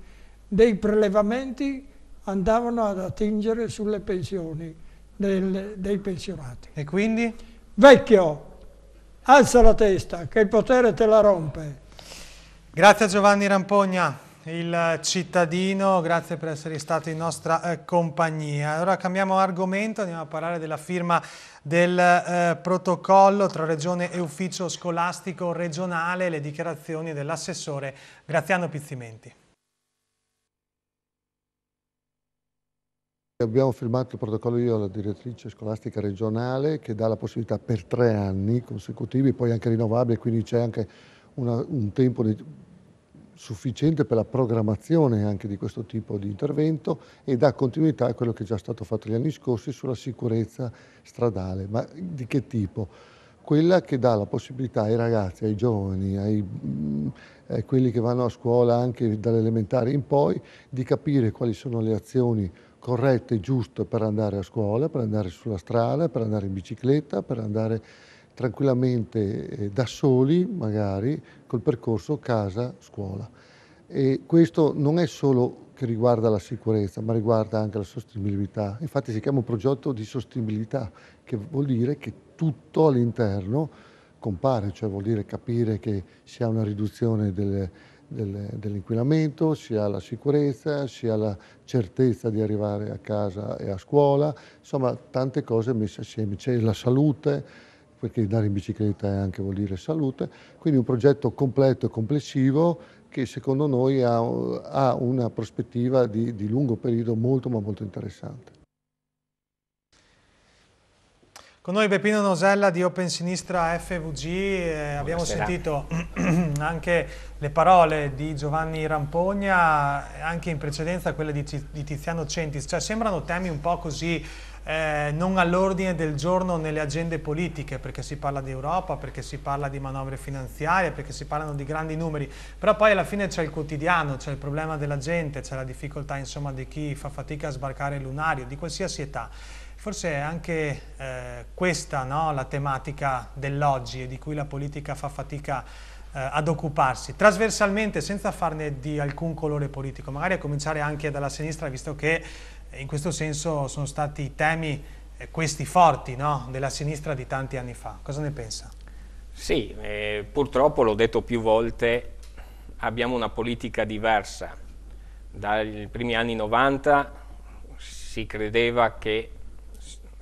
dei prelevamenti andavano ad attingere sulle pensioni del, dei pensionati. E quindi? Vecchio, alza la testa che il potere te la rompe. Grazie a Giovanni Rampogna il cittadino, grazie per essere stato in nostra eh, compagnia. Ora cambiamo argomento, andiamo a parlare della firma del eh, protocollo tra Regione e Ufficio Scolastico Regionale, le dichiarazioni dell'assessore Graziano Pizzimenti. Abbiamo firmato il protocollo io alla direttrice scolastica regionale che dà la possibilità per tre anni consecutivi, poi anche rinnovabile, quindi c'è anche una, un tempo di sufficiente per la programmazione anche di questo tipo di intervento e dà continuità a quello che è già stato fatto negli anni scorsi sulla sicurezza stradale. Ma di che tipo? Quella che dà la possibilità ai ragazzi, ai giovani, ai, mm, eh, quelli che vanno a scuola anche dall'elementare in poi, di capire quali sono le azioni corrette e giuste per andare a scuola, per andare sulla strada, per andare in bicicletta, per andare tranquillamente eh, da soli, magari, col percorso casa-scuola. E questo non è solo che riguarda la sicurezza, ma riguarda anche la sostenibilità. Infatti si chiama un progetto di sostenibilità, che vuol dire che tutto all'interno compare, cioè vuol dire capire che si ha una riduzione delle, delle, dell'inquinamento, si ha la sicurezza, si ha la certezza di arrivare a casa e a scuola, insomma tante cose messe assieme, c'è la salute, perché andare in bicicletta anche vuol dire salute, quindi un progetto completo e complessivo che secondo noi ha, ha una prospettiva di, di lungo periodo molto ma molto interessante. Con noi Peppino Nosella di Open Sinistra FVG, eh, abbiamo sentito anche le parole di Giovanni Rampogna, anche in precedenza quelle di, di Tiziano Centis, cioè sembrano temi un po' così eh, non all'ordine del giorno nelle agende politiche, perché si parla di Europa, perché si parla di manovre finanziarie, perché si parlano di grandi numeri, però poi alla fine c'è il quotidiano, c'è il problema della gente, c'è la difficoltà insomma, di chi fa fatica a sbarcare il lunario, di qualsiasi età. Forse è anche eh, questa no, la tematica dell'oggi e di cui la politica fa fatica eh, ad occuparsi trasversalmente senza farne di alcun colore politico, magari a cominciare anche dalla sinistra visto che in questo senso sono stati temi eh, questi forti no? della sinistra di tanti anni fa. Cosa ne pensa? Sì, eh, purtroppo l'ho detto più volte, abbiamo una politica diversa. Dai primi anni 90 si credeva che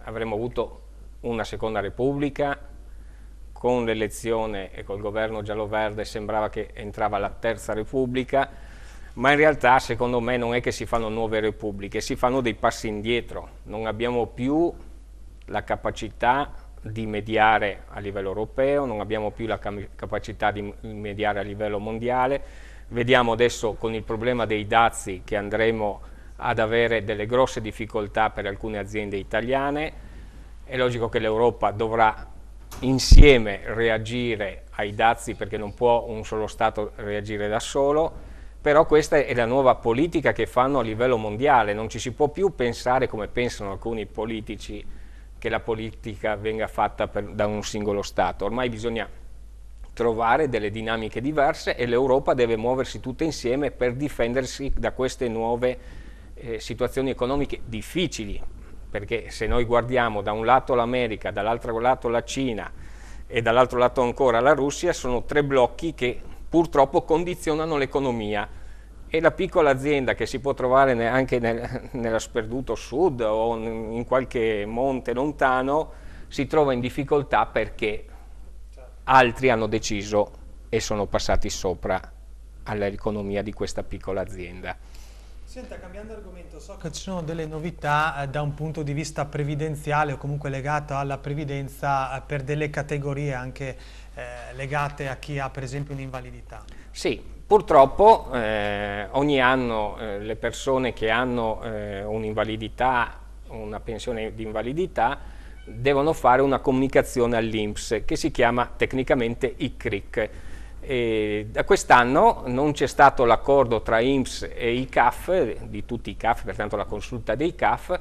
avremmo avuto una seconda repubblica, con l'elezione e col governo giallo-verde sembrava che entrava la terza repubblica, ma in realtà secondo me non è che si fanno nuove repubbliche, si fanno dei passi indietro, non abbiamo più la capacità di mediare a livello europeo, non abbiamo più la capacità di mediare a livello mondiale, vediamo adesso con il problema dei dazi che andremo ad avere delle grosse difficoltà per alcune aziende italiane, è logico che l'Europa dovrà insieme reagire ai dazi perché non può un solo Stato reagire da solo, però questa è la nuova politica che fanno a livello mondiale, non ci si può più pensare come pensano alcuni politici che la politica venga fatta per, da un singolo Stato, ormai bisogna trovare delle dinamiche diverse e l'Europa deve muoversi tutta insieme per difendersi da queste nuove eh, situazioni economiche difficili, perché se noi guardiamo da un lato l'America, dall'altro lato la Cina e dall'altro lato ancora la Russia, sono tre blocchi che purtroppo condizionano l'economia e la piccola azienda che si può trovare anche nel, nello sperduto sud o in qualche monte lontano si trova in difficoltà perché certo. altri hanno deciso e sono passati sopra all'economia di questa piccola azienda. Senta, cambiando argomento, so che ci sono delle novità eh, da un punto di vista previdenziale o comunque legato alla previdenza eh, per delle categorie anche eh, legate a chi ha per esempio un'invalidità. Sì, purtroppo eh, ogni anno eh, le persone che hanno eh, un'invalidità, una pensione di invalidità, devono fare una comunicazione all'INPS che si chiama tecnicamente ICRIC. E da quest'anno non c'è stato l'accordo tra INPS e i CAF, di tutti i CAF, pertanto la consulta dei CAF,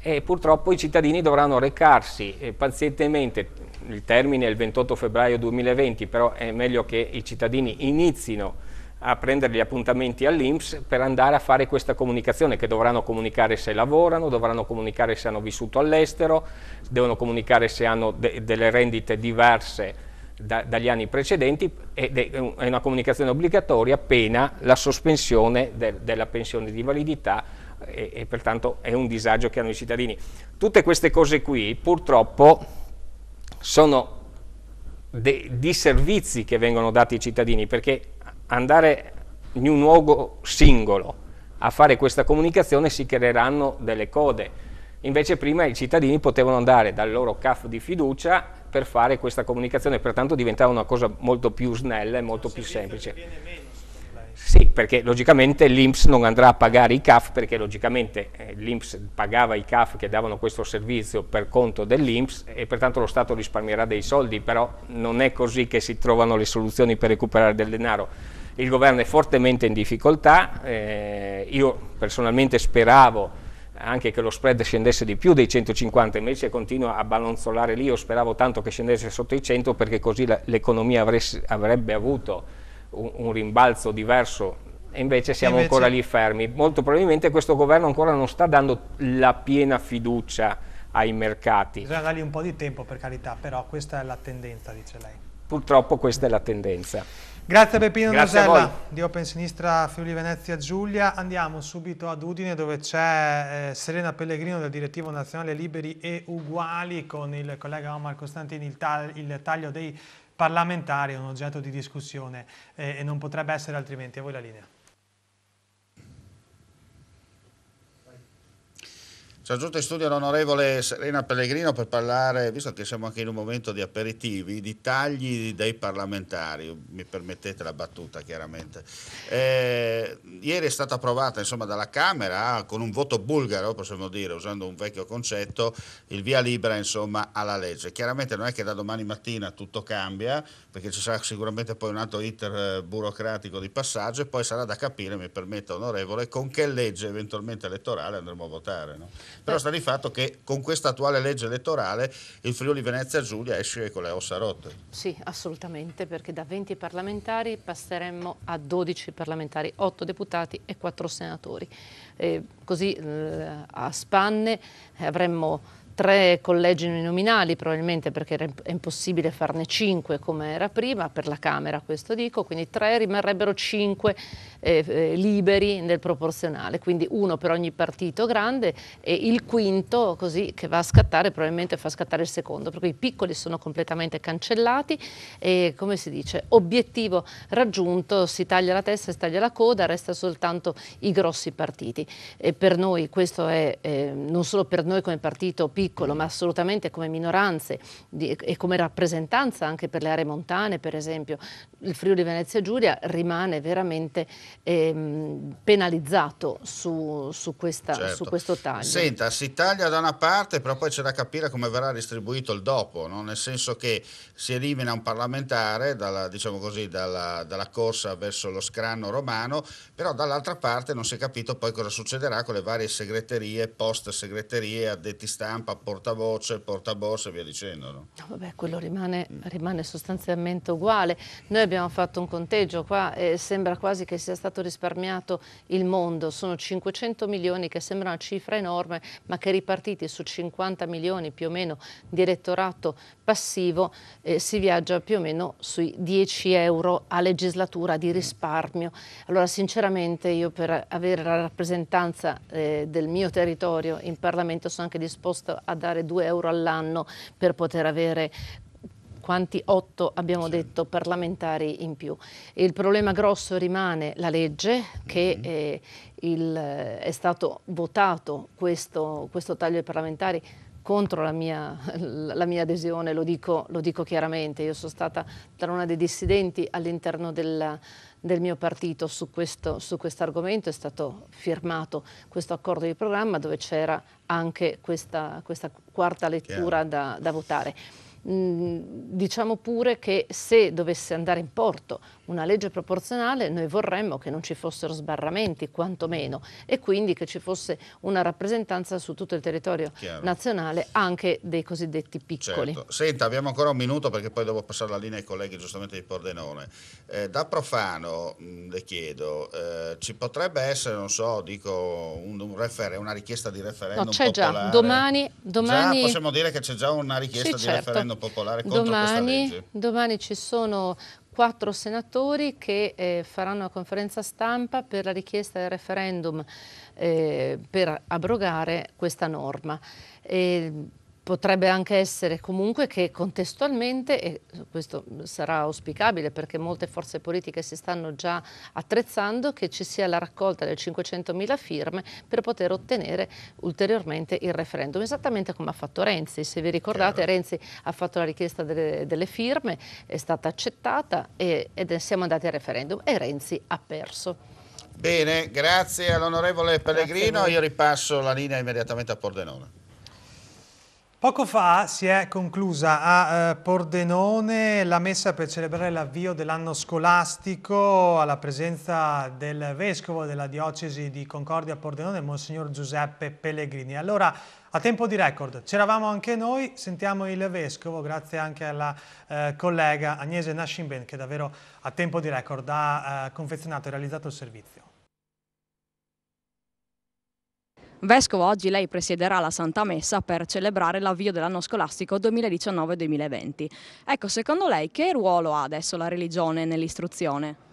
e purtroppo i cittadini dovranno recarsi eh, pazientemente il termine è il 28 febbraio 2020, però è meglio che i cittadini inizino a prendere gli appuntamenti all'Inps per andare a fare questa comunicazione che dovranno comunicare se lavorano, dovranno comunicare se hanno vissuto all'estero, devono comunicare se hanno de delle rendite diverse da, dagli anni precedenti ed è una comunicazione obbligatoria appena la sospensione de della pensione di validità e, e pertanto è un disagio che hanno i cittadini. Tutte queste cose qui purtroppo sono de, di servizi che vengono dati ai cittadini, perché andare in un luogo singolo a fare questa comunicazione si creeranno delle code. Invece prima i cittadini potevano andare dal loro CAF di fiducia per fare questa comunicazione, pertanto diventava una cosa molto più snella e molto più semplice. Sì, perché logicamente l'Inps non andrà a pagare i CAF, perché logicamente eh, l'Inps pagava i CAF che davano questo servizio per conto dell'Inps e pertanto lo Stato risparmierà dei soldi, però non è così che si trovano le soluzioni per recuperare del denaro. Il governo è fortemente in difficoltà, eh, io personalmente speravo anche che lo spread scendesse di più dei 150, invece continua a balonzolare lì, io speravo tanto che scendesse sotto i 100 perché così l'economia avrebbe avuto un, un rimbalzo diverso e invece siamo invece... ancora lì fermi. Molto probabilmente questo governo ancora non sta dando la piena fiducia ai mercati. Bisogna dargli un po' di tempo per carità, però questa è la tendenza, dice lei. Purtroppo questa è la tendenza. Grazie Peppino Grazie di Open Sinistra Friuli Venezia Giulia. Andiamo subito ad Udine dove c'è eh, Serena Pellegrino del Direttivo Nazionale Liberi e Uguali con il collega Omar Costantini il, il taglio dei parlamentari è un oggetto di discussione eh, e non potrebbe essere altrimenti. A voi la linea. Ci è giunto in studio l'onorevole Serena Pellegrino per parlare, visto che siamo anche in un momento di aperitivi, di tagli dei parlamentari, mi permettete la battuta chiaramente. Eh, ieri è stata approvata insomma, dalla Camera con un voto bulgaro, possiamo dire, usando un vecchio concetto, il via libera insomma, alla legge. Chiaramente non è che da domani mattina tutto cambia, perché ci sarà sicuramente poi un altro iter eh, burocratico di passaggio e poi sarà da capire, mi permetta onorevole, con che legge eventualmente elettorale andremo a votare. No? però sta di fatto che con questa attuale legge elettorale il Friuli Venezia Giulia esce con le ossa rotte. Sì, assolutamente, perché da 20 parlamentari passeremmo a 12 parlamentari, 8 deputati e 4 senatori. E così eh, a spanne avremmo tre collegi nominali probabilmente perché è impossibile farne cinque come era prima, per la Camera questo dico, quindi tre rimarrebbero cinque eh, eh, liberi nel proporzionale, quindi uno per ogni partito grande e il quinto così che va a scattare probabilmente fa scattare il secondo, perché i piccoli sono completamente cancellati e come si dice obiettivo raggiunto, si taglia la testa, si taglia la coda, resta soltanto i grossi partiti. E per noi questo è eh, non solo per noi come partito piccolo, piccolo, ma assolutamente come minoranze di, e come rappresentanza anche per le aree montane, per esempio, il Friuli Venezia Giulia rimane veramente ehm, penalizzato su, su, questa, certo. su, questo taglio. Senta, si taglia da una parte, però poi c'è da capire come verrà distribuito il dopo, no? nel senso che si elimina un parlamentare dalla, diciamo così, dalla, dalla corsa verso lo scranno romano, però dall'altra parte non si è capito poi cosa succederà con le varie segreterie, post segreterie, addetti stampa stampa, portavoce, portaborsa e via dicendo. No? no vabbè, quello rimane, rimane, sostanzialmente uguale. Noi abbiamo fatto un conteggio qua e sembra quasi che sia stato risparmiato il mondo. Sono 500 milioni che sembra una cifra enorme, ma che ripartiti su 50 milioni più o meno di elettorato passivo eh, si viaggia più o meno sui 10 euro a legislatura di risparmio. Allora sinceramente io per avere la rappresentanza eh, del mio territorio in Parlamento sono anche disposto a dare 2 euro all'anno per poter avere quanti 8 abbiamo sì. detto parlamentari in più. Il problema grosso rimane la legge che mm -hmm. è, eh, il, è, stato votato questo, questo taglio ai parlamentari contro la mia, la mia adesione, lo dico, lo dico, chiaramente, io sono stata tra una dei dissidenti all'interno della del mio partito su questo su quest argomento è stato firmato questo accordo di programma dove c'era anche questa, questa, quarta lettura da, da votare. Mm, diciamo pure che se dovesse andare in porto una legge proporzionale noi vorremmo che non ci fossero sbarramenti quantomeno e quindi che ci fosse una rappresentanza su tutto il territorio Chiaro. nazionale anche dei cosiddetti piccoli. Certo. Senta, abbiamo ancora un minuto perché poi devo passare la linea ai colleghi giustamente di Pordenone. Eh, da profano mh, mm, le chiedo, eh, ci potrebbe essere, non so, dico un, un refer- una richiesta di referendum? No, c'è già, domani, domani... Già possiamo dire che c'è già una richiesta sì, di certo. referendum governo popolare contro domani, Domani ci sono quattro senatori che eh, faranno una conferenza stampa per la richiesta del referendum eh, per abrogare questa norma. E, potrebbe anche essere comunque che contestualmente, e questo sarà auspicabile perché molte forze politiche si stanno già attrezzando, che ci sia la raccolta delle 500.000 firme per poter ottenere ulteriormente il referendum, esattamente come ha fatto Renzi. Se vi ricordate Renzi ha fatto la richiesta delle, delle firme, è stata accettata e, ed siamo andati al referendum e Renzi ha perso. Bene, grazie all'onorevole Pellegrino, io ripasso la linea immediatamente a Pordenone. Poco fa si è conclusa a eh, Pordenone la messa per celebrare l'avvio dell'anno scolastico alla presenza del Vescovo della Diocesi di Concordia Pordenone, Monsignor Giuseppe Pellegrini. Allora, a tempo di record, c'eravamo anche noi, sentiamo il Vescovo, grazie anche alla eh, collega Agnese Nascimben che davvero a tempo di record ha eh, confezionato e realizzato il servizio. Vescovo, oggi lei presiederà la Santa Messa per celebrare l'avvio dell'anno scolastico 2019-2020. Ecco, secondo lei che ruolo ha adesso la religione nell'istruzione?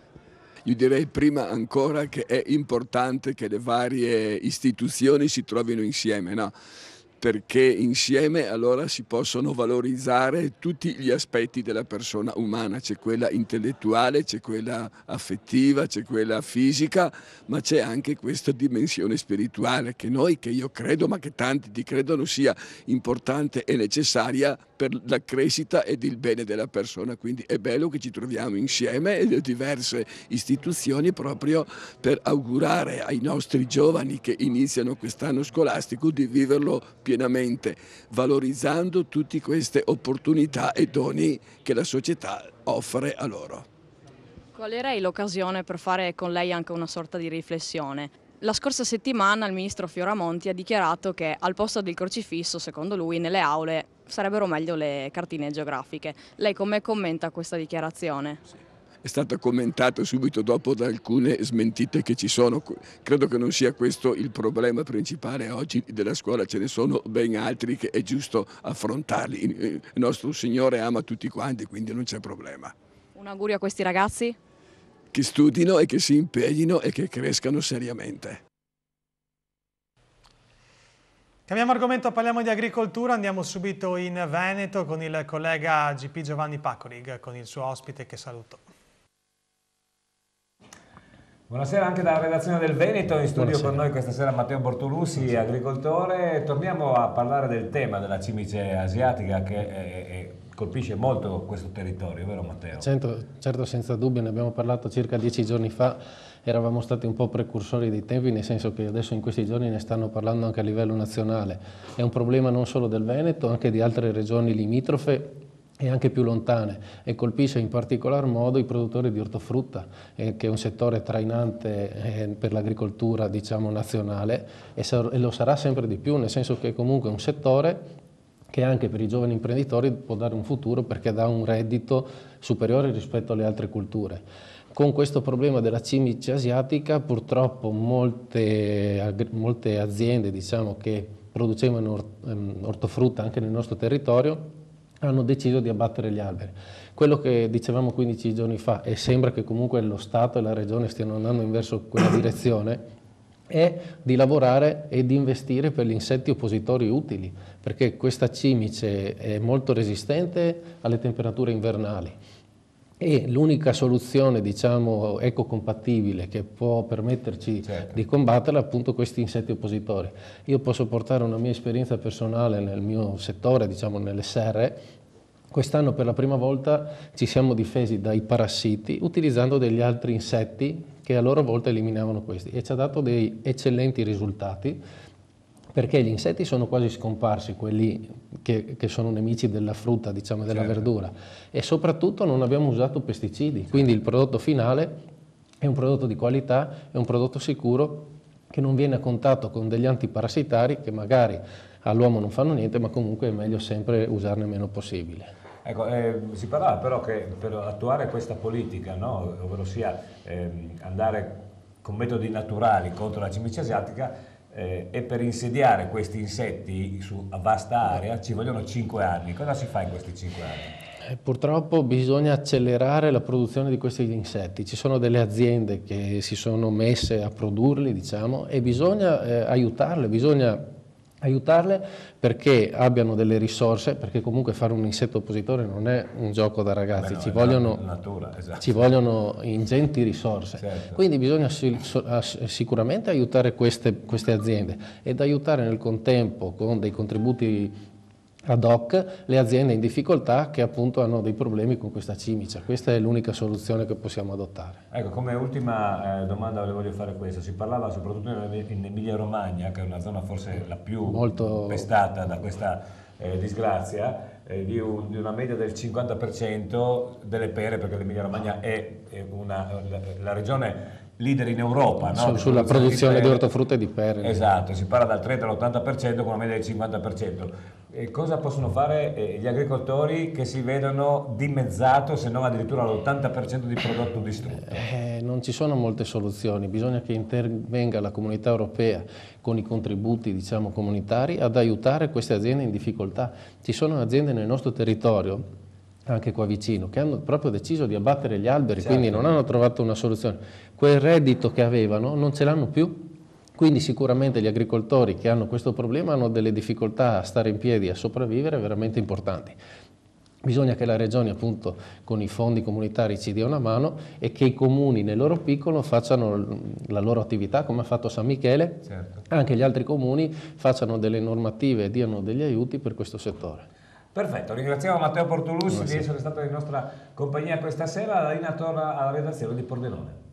Io direi prima ancora che è importante che le varie istituzioni si trovino insieme, no? perché insieme allora si possono valorizzare tutti gli aspetti della persona umana, c'è quella intellettuale, c'è quella affettiva, c'è quella fisica, ma c'è anche questa dimensione spirituale che noi, che io credo, ma che tanti ti credono sia importante e necessaria per la crescita ed il bene della persona. Quindi è bello che ci troviamo insieme e le diverse istituzioni proprio per augurare ai nostri giovani che iniziano quest'anno scolastico di viverlo pienamente, valorizzando tutte queste opportunità e doni che la società offre a loro. Qual era l'occasione per fare con lei anche una sorta di riflessione? La scorsa settimana il ministro Fioramonti ha dichiarato che al posto del crocifisso, secondo lui, nelle aule sarebbero meglio le cartine geografiche. Lei come commenta questa dichiarazione? Sì è stata commentata subito dopo da alcune smentite che ci sono. Credo che non sia questo il problema principale oggi della scuola, ce ne sono ben altri che è giusto affrontarli. Il nostro Signore ama tutti quanti, quindi non c'è problema. Un augurio a questi ragazzi? Che studino e che si impegnino e che crescano seriamente. Cambiamo argomento, parliamo di agricoltura, andiamo subito in Veneto con il collega GP Giovanni Pacorig, con il suo ospite che saluto. Buonasera anche dalla redazione del Veneto, in studio Buonasera. con noi questa sera Matteo Bortolussi, Buonasera. agricoltore. Torniamo a parlare del tema della cimice asiatica che è, eh, è, eh, eh, colpisce molto questo territorio, vero Matteo? Certo, certo, senza dubbio, ne abbiamo parlato circa dieci giorni fa, eravamo stati un po' precursori dei tempi, nel senso che adesso in questi giorni ne stanno parlando anche a livello nazionale. È un problema non solo del Veneto, anche di altre regioni limitrofe e anche più lontane e colpisce in particolar modo i produttori di ortofrutta eh, che è un settore trainante eh, per l'agricoltura diciamo, nazionale e, e lo sarà sempre di più nel senso che è comunque un settore che anche per i giovani imprenditori può dare un futuro perché dà un reddito superiore rispetto alle altre culture con questo problema della cimice asiatica purtroppo molte, molte aziende diciamo, che producevano ehm, ortofrutta anche nel nostro territorio hanno deciso di abbattere gli alberi. Quello che dicevamo 15 giorni fa, e sembra che comunque lo Stato e la Regione stiano andando verso quella direzione, è di lavorare e di investire per gli insetti oppositori utili, perché questa cimice è molto resistente alle temperature invernali e l'unica soluzione diciamo, ecocompatibile che può permetterci certo. di combatterla è appunto questi insetti oppositori. Io posso portare una mia esperienza personale nel mio settore, diciamo nelle serre, Quest'anno per la prima volta ci siamo difesi dai parassiti utilizzando degli altri insetti che a loro volta eliminavano questi e ci ha dato dei eccellenti risultati perché gli insetti sono quasi scomparsi, quelli che, che sono nemici della frutta, diciamo, della certo. verdura, e soprattutto non abbiamo usato pesticidi, certo. quindi il prodotto finale è un prodotto di qualità, è un prodotto sicuro che non viene a contatto con degli antiparassitari che magari all'uomo non fanno niente, ma comunque è meglio sempre usarne il meno possibile. Ecco, eh, si parlava però che per attuare questa politica, no? ovvero sia, eh, andare con metodi naturali contro la cimice asiatica, eh, e per insediare questi insetti su vasta area ci vogliono 5 anni. Cosa si fa in questi 5 anni? Eh, purtroppo bisogna accelerare la produzione di questi insetti. Ci sono delle aziende che si sono messe a produrli, diciamo, e bisogna eh, aiutarle, bisogna aiutarle perché abbiano delle risorse, perché comunque fare un insetto oppositore non è un gioco da ragazzi, no, ci, vogliono, natura, esatto. ci, vogliono, ingenti risorse. Certo. Quindi bisogna sicuramente aiutare queste, queste aziende ed aiutare nel contempo con dei contributi ad hoc le aziende in difficoltà che appunto hanno dei problemi con questa cimicia. Questa è l'unica soluzione che possiamo adottare. Ecco, come ultima eh, domanda le voglio fare questa. Si parlava soprattutto in Emilia Romagna, che è una zona forse la più Molto... pestata da questa eh, disgrazia, eh, di, un, di, una media del 50% delle pere, perché l'Emilia Romagna è, è una, la, la regione leader in Europa. No? Su, sulla produzione di, ortofrutta e di perle. Esatto, si parla dal 30 all'80% con una media del 50%. E cosa possono fare eh, gli agricoltori che si vedono dimezzato, se non addirittura l'80% di prodotto distrutto? Eh, non ci sono molte soluzioni, bisogna che intervenga la comunità europea con i contributi diciamo, comunitari ad aiutare queste aziende in difficoltà. Ci sono aziende nel nostro territorio anche qua vicino, che hanno proprio deciso di abbattere gli alberi, certo. quindi non hanno trovato una soluzione quel reddito che avevano non ce l'hanno più. Quindi sicuramente gli agricoltori che hanno questo problema hanno delle difficoltà a stare in piedi, a sopravvivere veramente importanti. Bisogna che la Regione appunto con i fondi comunitari ci dia una mano e che i comuni nel loro piccolo facciano la loro attività come ha fatto San Michele, certo. anche gli altri comuni facciano delle normative e diano degli aiuti per questo settore. Perfetto, ringraziamo Matteo Portolussi di essere stato in nostra compagnia questa sera, la linea torna alla redazione di Pordenone.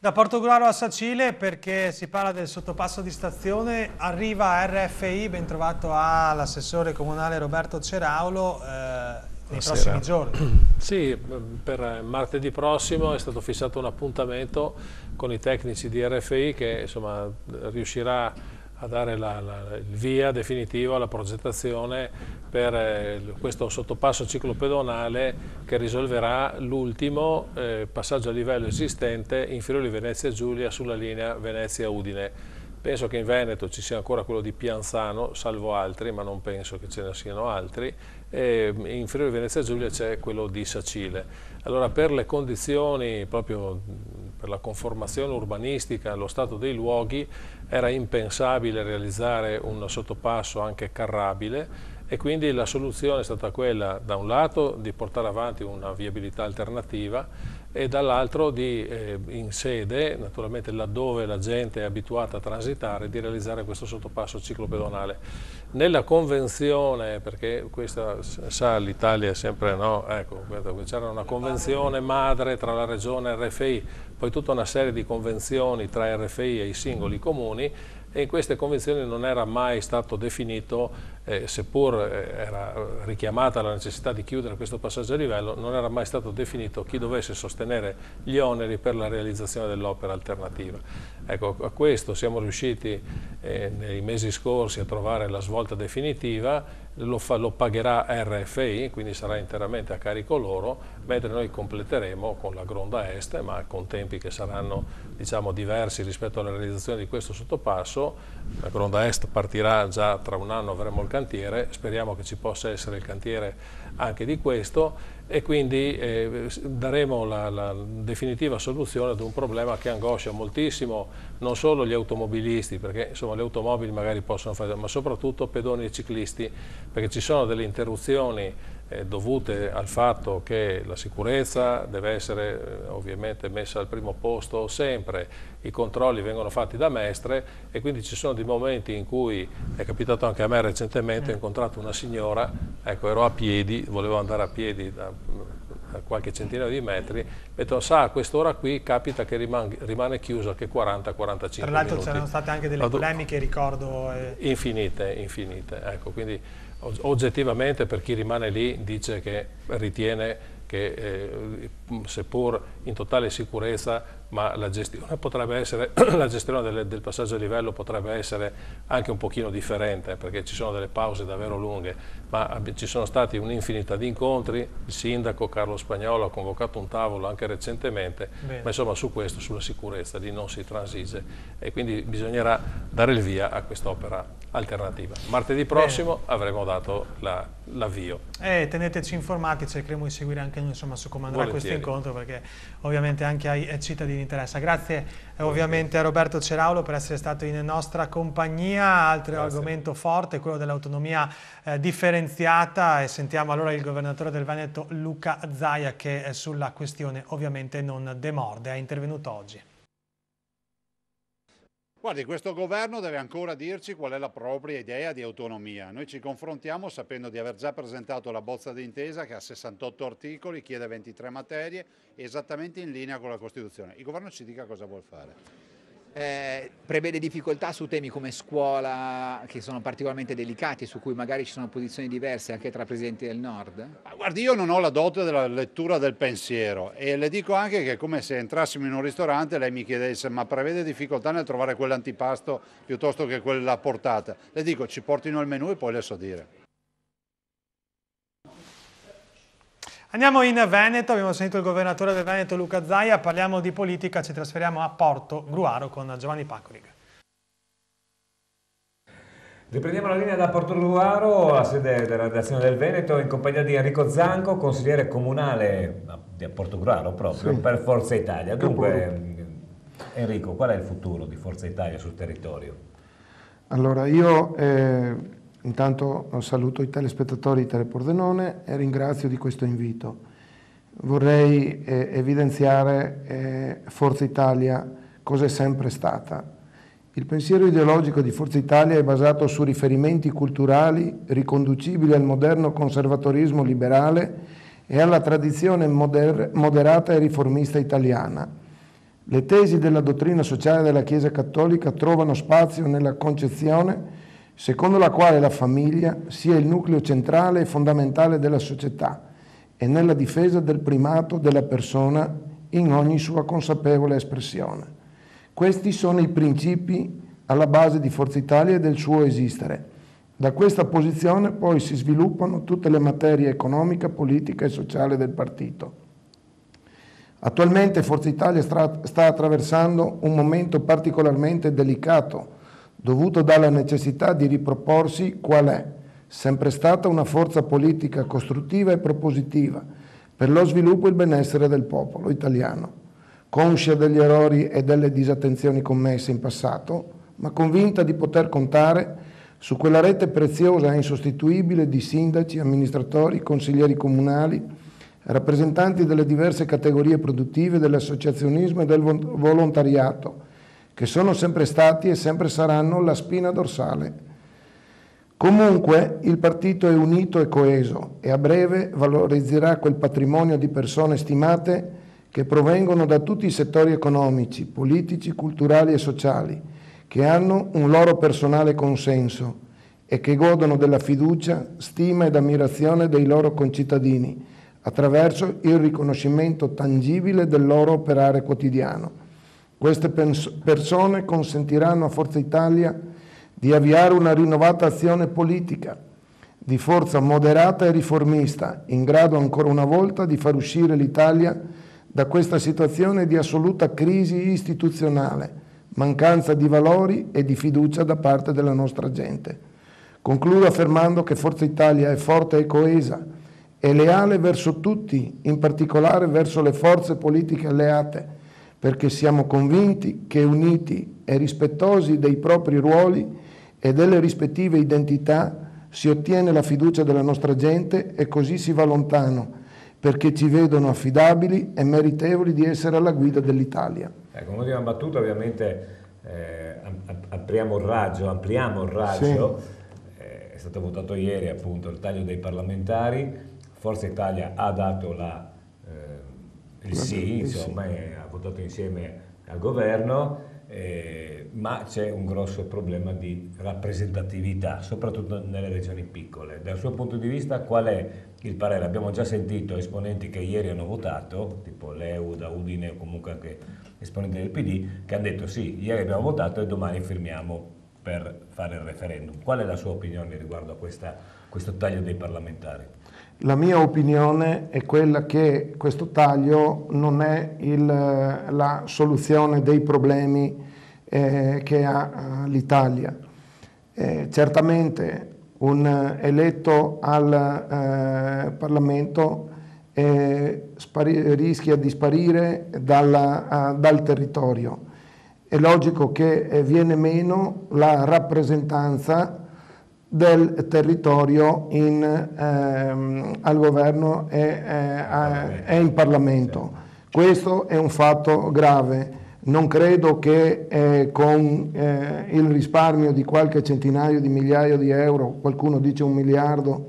Da Portogruaro a Sacile perché si parla del sottopasso di stazione, arriva RFI, ben trovato all'assessore comunale Roberto Ceraulo eh, nei prossimi giorni. Sì, per martedì prossimo è stato fissato un appuntamento con i tecnici di RFI che insomma, riuscirà a dare la, la, il via definitivo alla progettazione per eh, questo sottopasso ciclopedonale che risolverà l'ultimo eh, passaggio a livello esistente in Friuli Venezia Giulia sulla linea Venezia-Udine. Penso che in Veneto ci sia ancora quello di Pianzano, salvo altri, ma non penso che ce ne siano altri. E in Friuli Venezia Giulia c'è quello di Sacile. Allora per le condizioni proprio per la conformazione urbanistica, lo stato dei luoghi, era impensabile realizzare un sottopasso anche carrabile e quindi la soluzione è stata quella da un lato di portare avanti una viabilità alternativa e dall'altro di, eh, in sede, naturalmente laddove la gente è abituata a transitare, di realizzare questo sottopasso ciclopedonale. Nella convenzione, perché questa sa l'Italia sempre, no? Ecco, c'era una convenzione madre tra la regione RFI, poi tutta una serie di convenzioni tra RFI e i singoli comuni, e in queste convenzioni non era mai stato definito, eh, seppur eh, era richiamata la necessità di chiudere questo passaggio a livello, non era mai stato definito chi dovesse sostenere gli oneri per la realizzazione dell'opera alternativa. Ecco, a questo siamo riusciti eh, nei mesi scorsi a trovare la svolta definitiva lo, fa, lo, pagherà RFI, quindi sarà interamente a carico loro, mentre noi completeremo con la Gronda Est, ma con tempi che saranno diciamo, diversi rispetto alla realizzazione di questo sottopasso. La Gronda Est partirà già tra un anno, avremo il cantiere, speriamo che ci possa essere il cantiere anche di questo e quindi eh, daremo la, la, definitiva soluzione ad un problema che angoscia moltissimo non solo gli automobilisti, perché insomma, le automobili magari possono fare, ma soprattutto pedoni e ciclisti, perché ci sono delle interruzioni eh, dovute al fatto che la sicurezza deve essere eh, ovviamente messa al primo posto sempre, i controlli vengono fatti da mestre e quindi ci sono dei momenti in cui, è capitato anche a me recentemente, ho mm. incontrato una signora, ecco ero a piedi, volevo andare a piedi da, mm, a qualche centinaio di metri, mi detto sa a quest'ora qui capita che rimane, rimane chiusa che 40-45 minuti. Tra l'altro c'erano state anche delle polemiche, ricordo. Eh. Infinite, infinite, ecco quindi oggettivamente per chi rimane lì dice che ritiene che eh, Mm, seppur in totale sicurezza, ma la gestione, essere, la gestione del, del, passaggio a livello potrebbe essere anche un pochino differente, perché ci sono delle pause davvero lunghe, ma ci sono stati un'infinità di incontri, il sindaco Carlo Spagnolo ha convocato un tavolo anche recentemente, Bene. ma insomma su questo, sulla sicurezza, lì non si transige e quindi bisognerà dare il via a quest'opera alternativa. Martedì prossimo Bene. avremo dato l'avvio. La, eh, teneteci informati, cercheremo di seguire anche noi insomma, su come andrà questa incontro perché ovviamente anche ai cittadini interessa. Grazie eh, ovviamente a Roberto Ceraulo per essere stato in nostra compagnia. Altro Grazie. argomento forte è quello dell'autonomia eh, differenziata e sentiamo allora il governatore del Veneto Luca Zaia che sulla questione ovviamente non demorde, è intervenuto oggi. Guardi, questo governo deve ancora dirci qual è la propria idea di autonomia. Noi ci confrontiamo sapendo di aver già presentato la bozza d'intesa che ha 68 articoli, chiede 23 materie, esattamente in linea con la Costituzione. Il governo ci dica cosa vuol fare eh, prevede difficoltà su temi come scuola, che sono particolarmente delicati, su cui magari ci sono posizioni diverse anche tra presidenti del nord? Ma guardi, io non ho la dote della lettura del pensiero e le dico anche che è come se entrassimo in un ristorante e lei mi chiedesse ma prevede difficoltà nel trovare quell'antipasto piuttosto che quella portata. Le dico ci portino il menù e poi le so dire. Andiamo in Veneto, abbiamo sentito il governatore del Veneto Luca Zaia, parliamo di politica, ci trasferiamo a Porto Gruaro con Giovanni Pacolig. Riprendiamo la linea da Porto Gruaro, la sede della redazione del Veneto, in compagnia di Enrico Zanco, consigliere comunale di Porto Gruaro proprio, sì. per Forza Italia. Dunque, eh, Enrico, qual è il futuro di Forza Italia sul territorio? Allora, io... Eh Intanto saluto i telespettatori di Telepordenone e ringrazio di questo invito. Vorrei eh, evidenziare eh, Forza Italia cosa è sempre stata. Il pensiero ideologico di Forza Italia è basato su riferimenti culturali riconducibili al moderno conservatorismo liberale e alla tradizione moder moderata e riformista italiana. Le tesi della dottrina sociale della Chiesa Cattolica trovano spazio nella concezione secondo la quale la famiglia sia il nucleo centrale e fondamentale della società e nella difesa del primato della persona in ogni sua consapevole espressione. Questi sono i principi alla base di Forza Italia e del suo esistere. Da questa posizione poi si sviluppano tutte le materie economica, politica e sociale del partito. Attualmente Forza Italia sta attraversando un momento particolarmente delicato dovuto dalla necessità di riproporsi qual è, sempre stata una forza politica costruttiva e propositiva per lo sviluppo e il benessere del popolo italiano, conscia degli errori e delle disattenzioni commesse in passato, ma convinta di poter contare su quella rete preziosa e insostituibile di sindaci, amministratori, consiglieri comunali, rappresentanti delle diverse categorie produttive, dell'associazionismo e del volontariato, che sono sempre stati e sempre saranno la spina dorsale. Comunque il partito è unito e coeso e a breve valorizzerà quel patrimonio di persone stimate che provengono da tutti i settori economici, politici, culturali e sociali, che hanno un loro personale consenso e che godono della fiducia, stima ed ammirazione dei loro concittadini attraverso il riconoscimento tangibile del loro operare quotidiano queste persone consentiranno a Forza Italia di avviare una rinnovata azione politica di forza moderata e riformista, in grado ancora una volta di far uscire l'Italia da questa situazione di assoluta crisi istituzionale, mancanza di valori e di fiducia da parte della nostra gente. Concludo affermando che Forza Italia è forte e coesa, è leale verso tutti, in particolare verso le forze politiche alleate perché siamo convinti che uniti e rispettosi dei propri ruoli e delle rispettive identità si ottiene la fiducia della nostra gente e così si va lontano, perché ci vedono affidabili e meritevoli di essere alla guida dell'Italia. Ecco, un'ultima battuta ovviamente eh, apriamo il raggio, ampliamo il raggio, sì. eh, è stato votato ieri appunto il taglio dei parlamentari, Forza Italia ha dato la eh, sì, eh, insomma, sì. Eh, ha votato insieme al governo, eh, ma c'è un grosso problema di rappresentatività, soprattutto nelle regioni piccole. Dal suo punto di vista qual è il parere? Abbiamo già sentito esponenti che ieri hanno votato, tipo Leu, da Udine o comunque anche esponenti del PD, che hanno detto sì, ieri abbiamo votato e domani firmiamo per fare il referendum. Qual è la sua opinione riguardo a questa, questo taglio dei parlamentari? La mia opinione è quella che questo taglio non è il, la soluzione dei problemi eh, che ha l'Italia. Eh, certamente un eletto al eh, Parlamento eh, rischia di sparire dalla, eh, dal territorio. È logico che eh, viene meno la rappresentanza del territorio in, ehm, al governo e, eh, a, e in Parlamento. Questo è un fatto grave. Non credo che eh, con eh, il risparmio di qualche centinaio di migliaia di euro, qualcuno dice un miliardo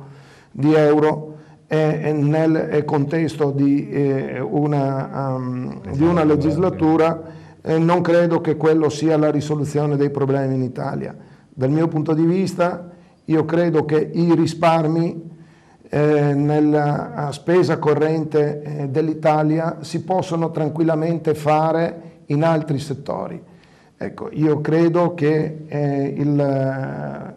di euro, nel contesto di eh, una, um, di una legislatura, non credo che quello sia la risoluzione dei problemi in Italia. Dal mio punto di vista io credo che i risparmi eh, nella eh, spesa corrente eh, dell'Italia si possono tranquillamente fare in altri settori. Ecco, io credo che eh, il eh,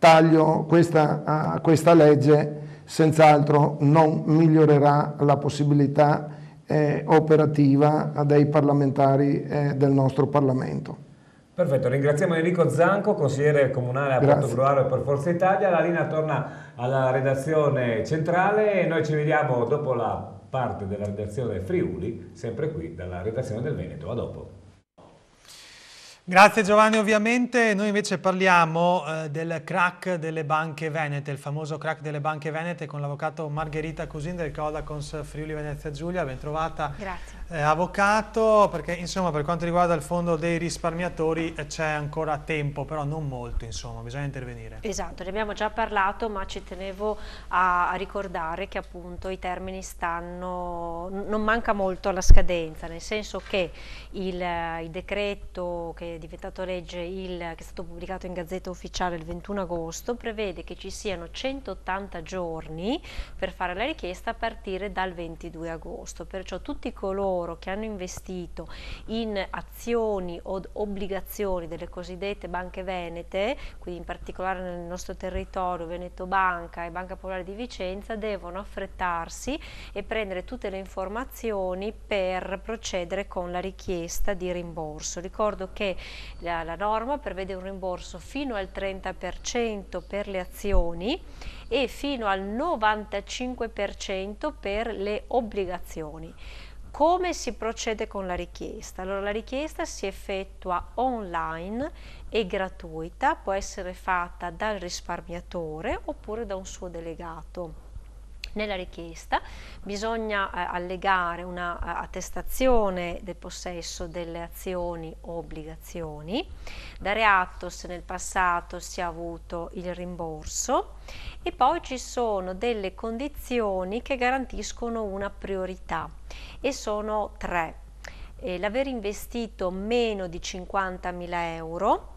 taglio questa, a questa legge senz'altro non migliorerà la possibilità eh, operativa dei parlamentari eh, del nostro Parlamento. Perfetto, ringraziamo Enrico Zanco, consigliere comunale a Porto Gruaro per Forza Italia. La linea torna alla redazione centrale e noi ci vediamo dopo la parte della redazione Friuli, sempre qui dalla redazione del Veneto. A dopo. Grazie Giovanni, ovviamente noi invece parliamo eh, del crack delle banche venete, il famoso crack delle banche venete con l'avvocato Margherita Cusin del Codacons Friuli Venezia Giulia, ben trovata. Grazie eh, avvocato, perché insomma per quanto riguarda il fondo dei risparmiatori eh, c'è ancora tempo, però non molto, insomma, bisogna intervenire. Esatto, ne abbiamo già parlato, ma ci tenevo a, a ricordare che appunto i termini stanno, non manca molto alla scadenza, nel senso che il, il decreto che è diventato legge, il, che è stato pubblicato in Gazzetta Ufficiale il 21 agosto, prevede che ci siano 180 giorni per fare la richiesta a partire dal 22 agosto, perciò tutti coloro coloro che hanno investito in azioni o obbligazioni delle cosiddette banche venete, quindi in particolare nel nostro territorio Veneto Banca e Banca Popolare di Vicenza, devono affrettarsi e prendere tutte le informazioni per procedere con la richiesta di rimborso. Ricordo che la, la norma prevede un rimborso fino al 30% per le azioni e fino al 95% per le obbligazioni. Come si procede con la richiesta? Allora la richiesta si effettua online e gratuita, può essere fatta dal risparmiatore oppure da un suo delegato. Nella richiesta bisogna eh, allegare un'attestazione eh, del possesso delle azioni o obbligazioni, dare atto se nel passato si è avuto il rimborso e poi ci sono delle condizioni che garantiscono una priorità e sono tre. Eh, l'aver investito meno di 50.000 euro,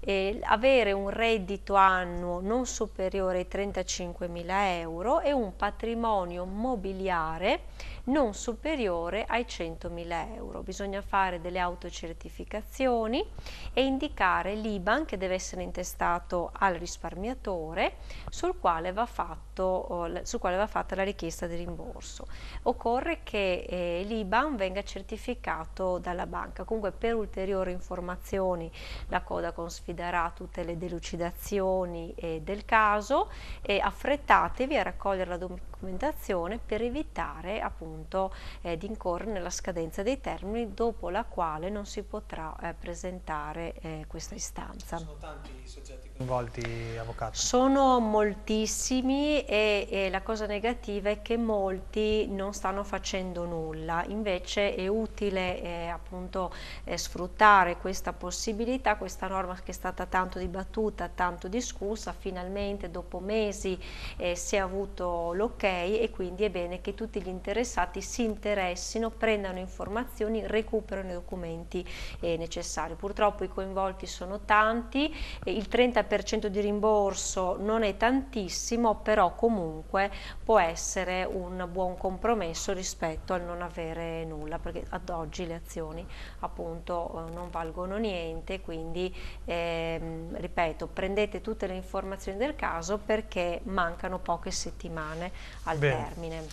eh, avere un reddito annuo non superiore ai 35.000 euro e un patrimonio mobiliare non superiore ai 100.000 euro. Bisogna fare delle autocertificazioni e indicare l'IBAN che deve essere intestato al risparmiatore sul quale va fatto fatto, sul quale va fatta la richiesta di rimborso. Occorre che eh, l'IBAN venga certificato dalla banca. Comunque per ulteriori informazioni la coda sfiderà tutte le delucidazioni eh, del caso e affrettatevi a raccogliere la documentazione per evitare appunto eh, di incorrere nella scadenza dei termini dopo la quale non si potrà eh, presentare eh, questa istanza. Sono tanti i soggetti coinvolti, avvocato? Sono moltissimi e, e la cosa negativa è che molti non stanno facendo nulla, invece è utile eh, appunto eh, sfruttare questa possibilità, questa norma che è stata tanto dibattuta, tanto discussa, finalmente dopo mesi eh, si è avuto l'ok e quindi è bene che tutti gli interessati si interessino, prendano informazioni, recuperano i documenti eh, necessari. Purtroppo i coinvolti sono tanti, eh, il 30% di rimborso non è tantissimo, però comunque può essere un buon compromesso rispetto al non avere nulla, perché ad oggi le azioni appunto eh, non valgono niente, quindi ehm, ripeto, prendete tutte le informazioni del caso perché mancano poche settimane al Bene. termine.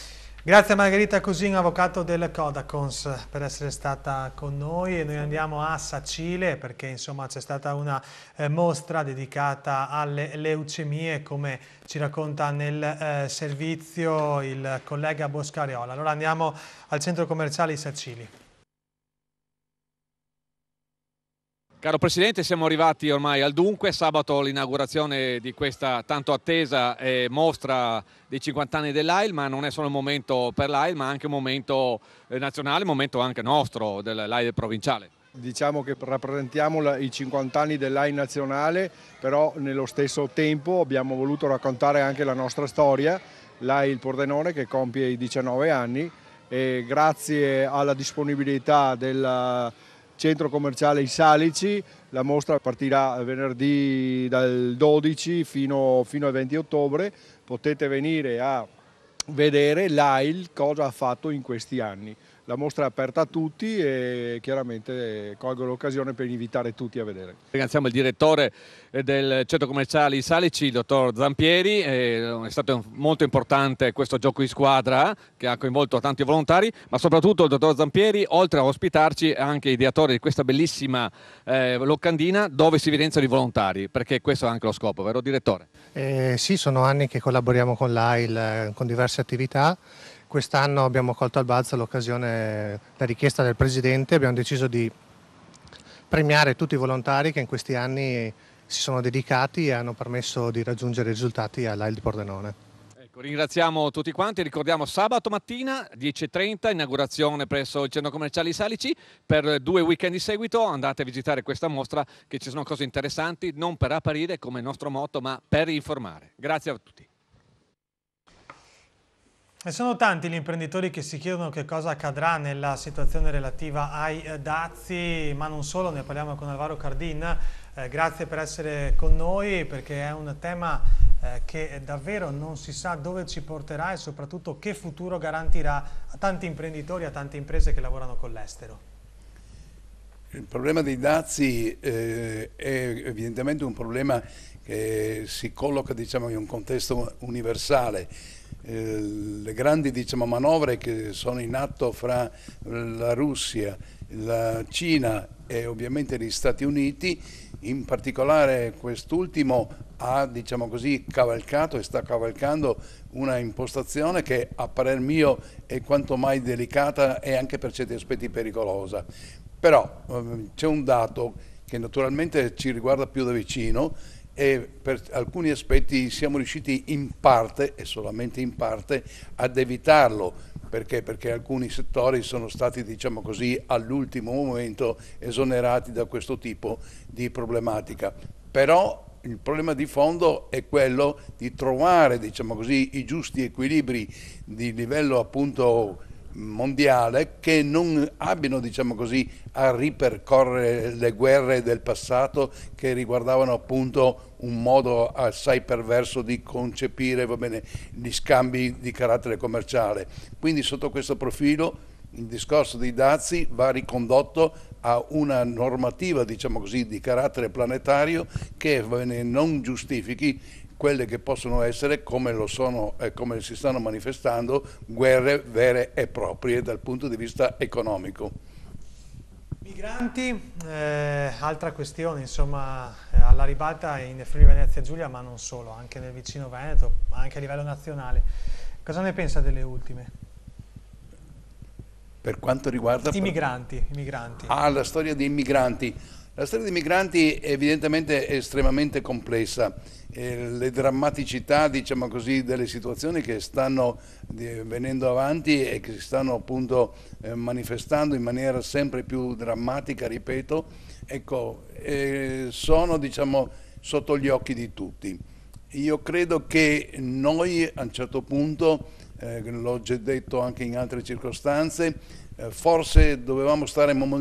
Grazie a Margherita Cusin, avvocato del Codacons, per essere stata con noi e noi andiamo a Sacile perché c'è stata una eh, mostra dedicata alle leucemie come ci racconta nel eh, servizio il collega Boscariola. Allora andiamo al centro commerciale di Sacili. Caro Presidente, siamo arrivati ormai al dunque. Sabato l'inaugurazione di questa tanto attesa eh, mostra dei 50 anni dell'AIL, ma non è solo un momento per l'AIL, ma anche un momento eh, nazionale, un momento anche nostro dell'AIL provinciale. Diciamo che rappresentiamo i 50 anni dell'AI nazionale, però nello stesso tempo abbiamo voluto raccontare anche la nostra storia, l'AI il Pordenone che compie i 19 anni e grazie alla disponibilità della centro commerciale I Salici. La mostra partirà venerdì dal 12 fino, fino al 20 ottobre. Potete venire a vedere l'AIL cosa ha fatto in questi anni la mostra è aperta a tutti e chiaramente colgo l'occasione per invitare tutti a vedere. Ringraziamo il direttore del centro commerciale I Salici, il dottor Zampieri, eh, è stato molto importante questo gioco di squadra eh, che ha coinvolto tanti volontari, ma soprattutto il dottor Zampieri, oltre a ospitarci, è anche ideatore di questa bellissima eh, locandina dove si evidenziano i volontari, perché questo è anche lo scopo, vero direttore? Eh, sì, sono anni che collaboriamo con l'AIL con diverse attività Quest'anno abbiamo colto al balzo l'occasione, la richiesta del Presidente, abbiamo deciso di premiare tutti i volontari che in questi anni si sono dedicati e hanno permesso di raggiungere risultati all'AIL di Pordenone. Ecco, ringraziamo tutti quanti, ricordiamo sabato mattina 10.30 inaugurazione presso il centro commerciale Salici per due weekend di seguito andate a visitare questa mostra che ci sono cose interessanti non per apparire come nostro motto ma per informare. Grazie a tutti. Ne sono tanti gli imprenditori che si chiedono che cosa accadrà nella situazione relativa ai eh, dazi, ma non solo, ne parliamo con Alvaro Cardin. Eh, grazie per essere con noi perché è un tema eh, che davvero non si sa dove ci porterà e soprattutto che futuro garantirà a tanti imprenditori, a tante imprese che lavorano con l'estero. Il problema dei dazi eh, è evidentemente un problema che si colloca diciamo, in un contesto universale eh, le grandi diciamo, manovre che sono in atto fra la Russia, la Cina e ovviamente gli Stati Uniti, in particolare quest'ultimo ha diciamo così, cavalcato e sta cavalcando una impostazione che a parer mio è quanto mai delicata e anche per certi aspetti pericolosa. Però ehm, c'è un dato che naturalmente ci riguarda più da vicino e per alcuni aspetti siamo riusciti in parte e solamente in parte ad evitarlo perché? perché alcuni settori sono stati diciamo così all'ultimo momento esonerati da questo tipo di problematica però il problema di fondo è quello di trovare diciamo così, i giusti equilibri di livello appunto mondiale che non abbiano diciamo così, a ripercorrere le guerre del passato che riguardavano appunto un modo assai perverso di concepire bene, gli scambi di carattere commerciale. Quindi sotto questo profilo il discorso dei dazi va ricondotto a una normativa diciamo così, di carattere planetario che bene, non giustifichi quelle che possono essere, come, sono, eh, come si stanno manifestando, guerre vere e proprie dal punto di vista economico migranti, eh, altra questione insomma eh, alla ribalta in Friuli Venezia Giulia ma non solo, anche nel vicino Veneto, ma anche a livello nazionale. Cosa ne pensa delle ultime? Per quanto riguarda... I migranti, i migranti. Ah, la storia dei migranti. La storia dei migranti è evidentemente estremamente complessa. Eh, le drammaticità diciamo così, delle situazioni che stanno venendo avanti e che si stanno appunto eh, manifestando in maniera sempre più drammatica, ripeto, ecco, eh, sono diciamo, sotto gli occhi di tutti. Io credo che noi a un certo punto, eh, l'ho già detto anche in altre circostanze, eh, forse dovevamo stare un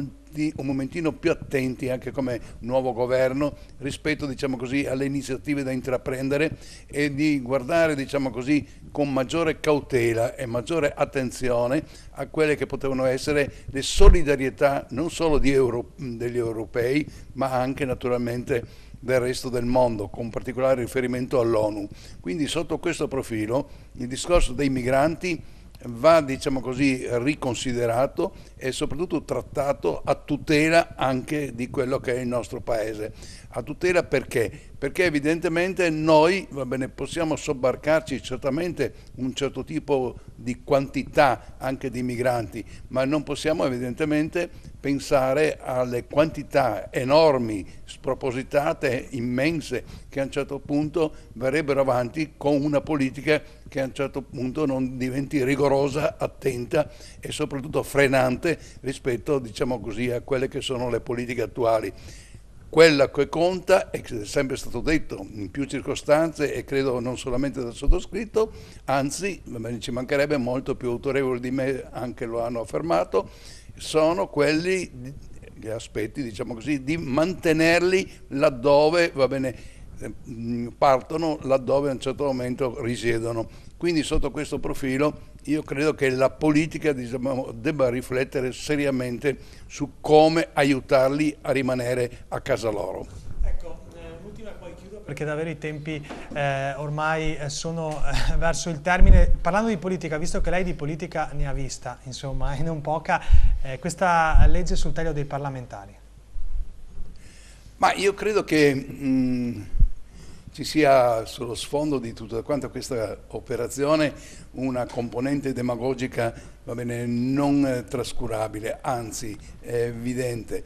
momentino più attenti anche come nuovo governo rispetto diciamo così, alle iniziative da intraprendere e di guardare diciamo così, con maggiore cautela e maggiore attenzione a quelle che potevano essere le solidarietà non solo Euro, degli europei ma anche naturalmente del resto del mondo, con particolare riferimento all'ONU. Quindi sotto questo profilo il discorso dei migranti va diciamo così, riconsiderato e soprattutto trattato a tutela anche di quello che è il nostro paese. A tutela perché? perché evidentemente noi bene, possiamo sobbarcarci certamente un certo tipo di quantità anche di migranti, ma non possiamo evidentemente pensare alle quantità enormi, spropositate, immense, che a un certo punto verrebbero avanti con una politica che a un certo punto non diventi rigorosa, attenta e soprattutto frenante rispetto diciamo così, a quelle che sono le politiche attuali. Quella che conta, è sempre stato detto in più circostanze e credo non solamente dal sottoscritto, anzi ci mancherebbe molto più autorevoli di me, anche lo hanno affermato, sono quelli, gli aspetti diciamo così, di mantenerli laddove, va bene, eh, partono, laddove a un certo momento risiedono. Quindi sotto questo profilo io credo che la politica diciamo, debba riflettere seriamente su come aiutarli a rimanere a casa loro. Ecco, eh, l'ultima poi perché davvero i tempi eh, ormai eh, sono eh, verso il termine. Parlando di politica, visto che lei di politica ne ha vista, insomma, e non poca, eh, questa legge sul taglio dei parlamentari. Ma io credo che... Mh, mm, ci sia sullo sfondo di tutta questa operazione una componente demagogica bene, non eh, trascurabile, anzi evidente.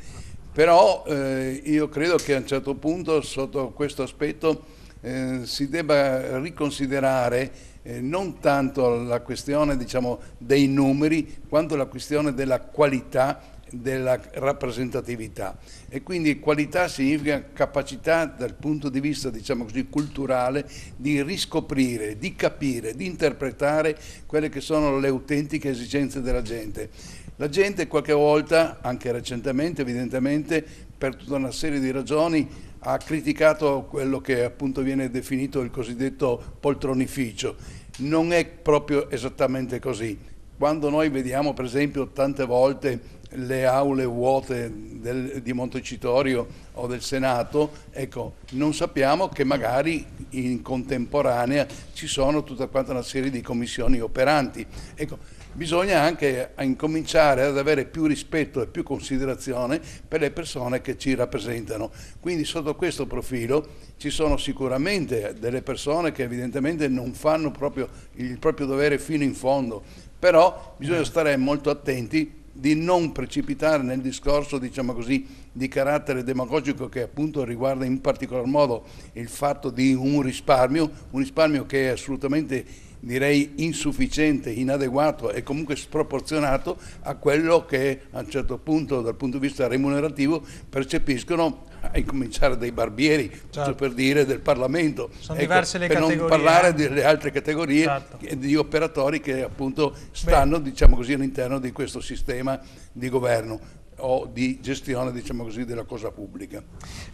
Però eh, io credo che a un certo punto sotto questo aspetto eh, si debba riconsiderare eh, non tanto la questione diciamo, dei numeri quanto la questione della qualità della rappresentatività e quindi qualità significa capacità dal punto di vista diciamo così, culturale di riscoprire, di capire, di interpretare quelle che sono le autentiche esigenze della gente. La gente qualche volta, anche recentemente evidentemente, per tutta una serie di ragioni ha criticato quello che appunto viene definito il cosiddetto poltronificio. Non è proprio esattamente così. Quando noi vediamo per esempio tante volte le aule vuote del, di Montecitorio o del Senato, ecco, non sappiamo che magari in contemporanea ci sono tutta quanta una serie di commissioni operanti. Ecco, bisogna anche incominciare ad avere più rispetto e più considerazione per le persone che ci rappresentano. Quindi sotto questo profilo ci sono sicuramente delle persone che evidentemente non fanno proprio il proprio dovere fino in fondo, però bisogna stare molto attenti di non precipitare nel discorso diciamo così, di carattere demagogico che appunto riguarda in particolar modo il fatto di un risparmio, un risparmio che è assolutamente direi insufficiente, inadeguato e comunque sproporzionato a quello che a un certo punto dal punto di vista remunerativo percepiscono a incominciare dai barbieri, certo. per dire, del Parlamento. Sono ecco, diverse le per categorie. non parlare eh. delle altre categorie esatto. di operatori che appunto stanno, diciamo così, all'interno di questo sistema di governo o di gestione diciamo così, della cosa pubblica.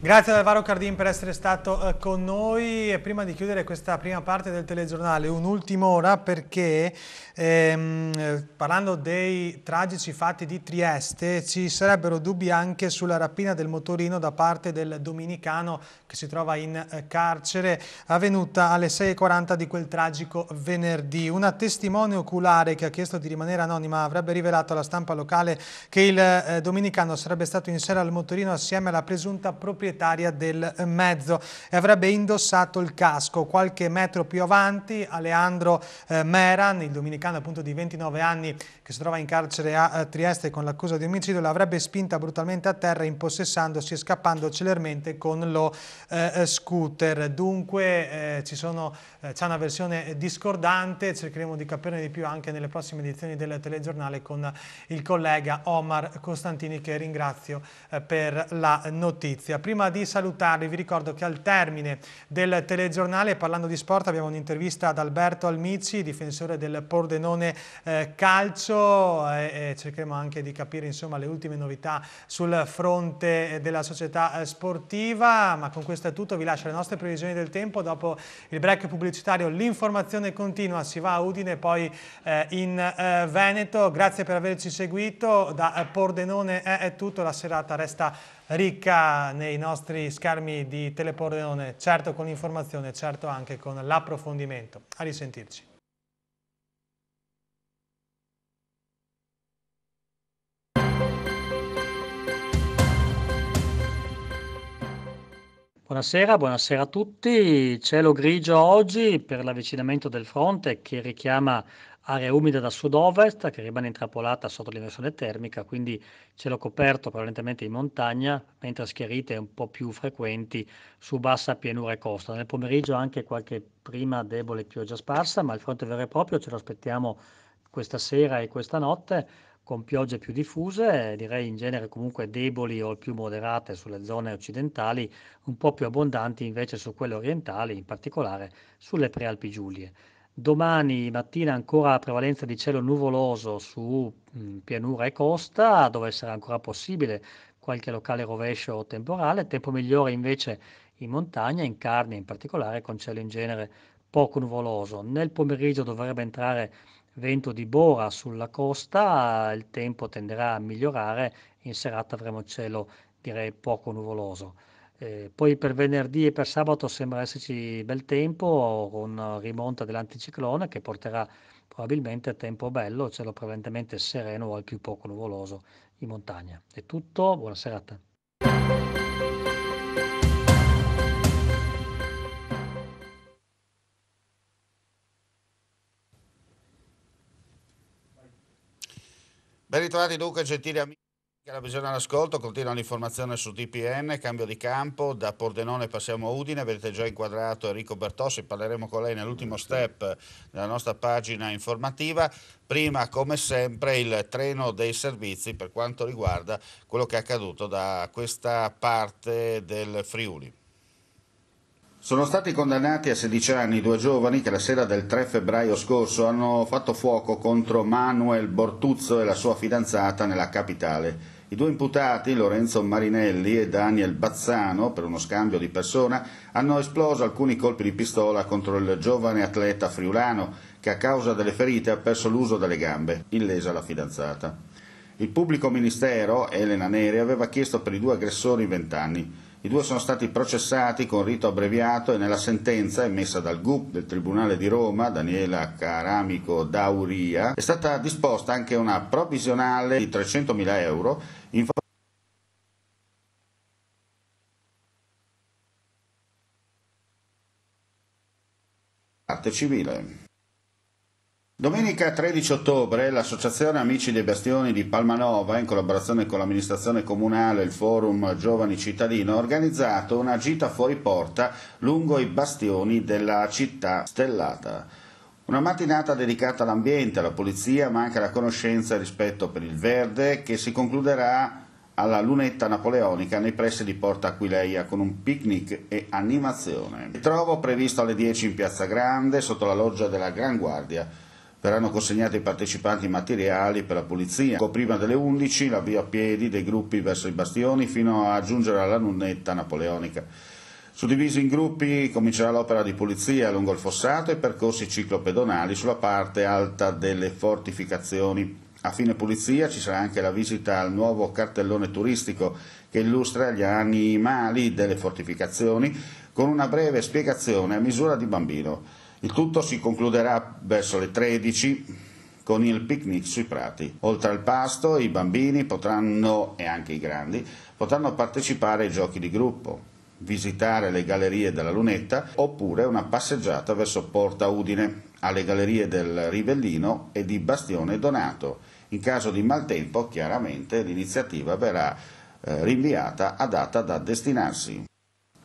Grazie ad Alvaro Cardin per essere stato eh, con noi e prima di chiudere questa prima parte del telegiornale un'ultima ora perché ehm, parlando dei tragici fatti di Trieste ci sarebbero dubbi anche sulla rapina del motorino da parte del dominicano che si trova in eh, carcere avvenuta alle 6.40 di quel tragico venerdì. Una testimone oculare che ha chiesto di rimanere anonima avrebbe rivelato alla stampa locale che il eh, dominicano Domenicano sarebbe stato in sera al motorino assieme alla presunta proprietaria del mezzo e avrebbe indossato il casco. Qualche metro più avanti Aleandro eh, Meran, il Domenicano appunto di 29 anni che si trova in carcere a, a eh, Trieste con l'accusa di omicidio, l'avrebbe spinta brutalmente a terra impossessandosi e scappando celermente con lo eh, eh scooter. Dunque eh, ci sono eh, c'è una versione discordante, cercheremo di capirne di più anche nelle prossime edizioni del telegiornale con il collega Omar Costantini che ringrazio eh, per la notizia. Prima di salutarvi vi ricordo che al termine del telegiornale parlando di sport abbiamo un'intervista ad Alberto Almici, difensore del Pordenone eh, Calcio e, cercheremo anche di capire insomma, le ultime novità sul fronte della società sportiva, ma con questo è tutto, vi lascio le nostre previsioni del tempo dopo il break pubblicato pubblicitario, l'informazione continua, si va a Udine poi eh, in eh, Veneto. Grazie per averci seguito, da eh, Pordenone è, è tutto, la serata resta ricca nei nostri schermi di Telepordenone, certo con l'informazione, certo anche con l'approfondimento. A risentirci. Buonasera, buonasera a tutti. Cielo grigio oggi per l'avvicinamento del fronte che richiama aria umida da sud-ovest che rimane intrappolata sotto l'inversione termica, quindi cielo coperto prevalentemente in montagna, mentre schiarite un po' più frequenti su bassa pianura e costa. Nel pomeriggio anche qualche prima debole pioggia sparsa, ma il fronte vero e proprio ce lo aspettiamo questa sera e questa notte con piogge più diffuse, direi in genere comunque deboli o più moderate sulle zone occidentali, un po' più abbondanti invece su quelle orientali, in particolare sulle prealpi Giulie. Domani mattina ancora prevalenza di cielo nuvoloso su mh, mm, pianura e costa, dove sarà ancora possibile qualche locale rovescio temporale, tempo migliore invece in montagna, in Carnia in particolare, con cielo in genere poco nuvoloso. Nel pomeriggio dovrebbe entrare vento di Bora sulla costa, il tempo tenderà a migliorare, in serata avremo cielo direi poco nuvoloso. Eh, poi per venerdì e per sabato sembra esserci bel tempo con rimonta dell'anticiclone che porterà probabilmente a tempo bello, cielo prevalentemente sereno o al più poco nuvoloso in montagna. È tutto, buona serata. Ben ritrovati dunque, gentili amici. La visione all'ascolto, continua l'informazione su DPN, cambio di campo, da Pordenone passiamo a Udine, avete già inquadrato Enrico Bertossi, parleremo con lei nell'ultimo step della nostra pagina informativa. Prima, come sempre, il treno dei servizi per quanto riguarda quello che è accaduto da questa parte del Friuli. Sono stati condannati a 16 anni due giovani che la sera del 3 febbraio scorso hanno fatto fuoco contro Manuel Bortuzzo e la sua fidanzata nella capitale. I due imputati, Lorenzo Marinelli e Daniel Bazzano, per uno scambio di persona, hanno esploso alcuni colpi di pistola contro il giovane atleta friulano che a causa delle ferite ha perso l'uso delle gambe, illesa la fidanzata. Il pubblico ministero, Elena Neri, aveva chiesto per i due aggressori 20 anni. I due sono stati processati con rito abbreviato e nella sentenza emessa dal GUP del Tribunale di Roma, Daniela Caramico Dauria, è stata disposta anche una provvisionale di 300.000 euro in favore parte civile. Domenica 13 ottobre l'Associazione Amici dei Bastioni di Palmanova, in collaborazione con l'amministrazione comunale e il Forum Giovani Cittadino, ha organizzato una gita fuori porta lungo i bastioni della città stellata. Una mattinata dedicata all'ambiente, alla pulizia, ma anche alla conoscenza e rispetto per il verde, che si concluderà alla lunetta napoleonica nei pressi di Porta Aquileia con un picnic e animazione. Il trovo previsto alle 10 in Piazza Grande, sotto la loggia della Gran Guardia verranno consegnati ai partecipanti materiali per la pulizia. Prima delle 11 la via a piedi dei gruppi verso i bastioni fino a giungere alla nunnetta napoleonica. Suddivisi in gruppi comincerà l'opera di pulizia lungo il fossato e percorsi ciclopedonali sulla parte alta delle fortificazioni. A fine pulizia ci sarà anche la visita al nuovo cartellone turistico che illustra gli animali delle fortificazioni con una breve spiegazione a misura di bambino. Il tutto si concluderà verso le 13 con il picnic sui prati. Oltre al pasto, i bambini potranno, e anche i grandi, potranno partecipare ai giochi di gruppo, visitare le gallerie della Lunetta oppure una passeggiata verso Porta Udine, alle gallerie del Rivellino e di Bastione Donato. In caso di maltempo, chiaramente, l'iniziativa verrà eh, rinviata a data da destinarsi.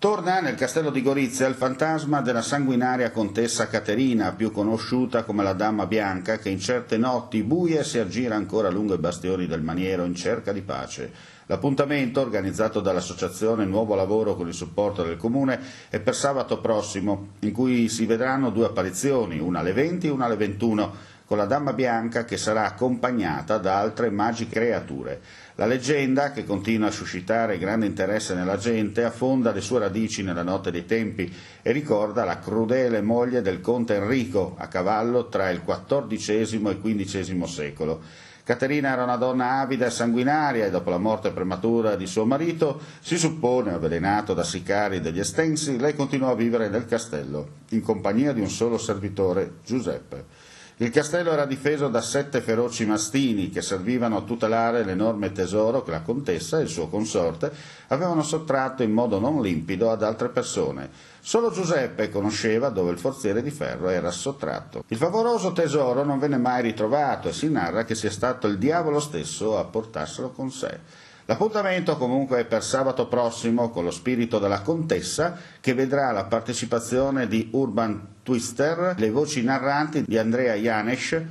Torna nel castello di Gorizia il fantasma della sanguinaria contessa Caterina, più conosciuta come la Dama Bianca, che in certe notti buie si aggira ancora lungo i bastioni del maniero in cerca di pace. L'appuntamento, organizzato dall'associazione Nuovo Lavoro con il supporto del Comune, è per sabato prossimo, in cui si vedranno due apparizioni, una alle 20 e una alle 21, con la Dama Bianca che sarà accompagnata da altre magiche creature. La leggenda, che continua a suscitare grande interesse nella gente, affonda le sue radici nella notte dei tempi e ricorda la crudele moglie del conte Enrico, a cavallo tra il XIV e il XV secolo. Caterina era una donna avida e sanguinaria e dopo la morte prematura di suo marito, si suppone avvelenato da sicari degli estensi, lei continuò a vivere nel castello, in compagnia di un solo servitore, Giuseppe. Il castello era difeso da sette feroci mastini che servivano a tutelare l'enorme tesoro che la contessa e il suo consorte avevano sottratto in modo non limpido ad altre persone. Solo Giuseppe conosceva dove il forziere di ferro era sottratto. Il favoloso tesoro non venne mai ritrovato e si narra che sia stato il diavolo stesso a portarselo con sé. L'appuntamento comunque è per sabato prossimo con lo spirito della contessa che vedrà la partecipazione di Urban Twister, le voci narranti di Andrea Janesh,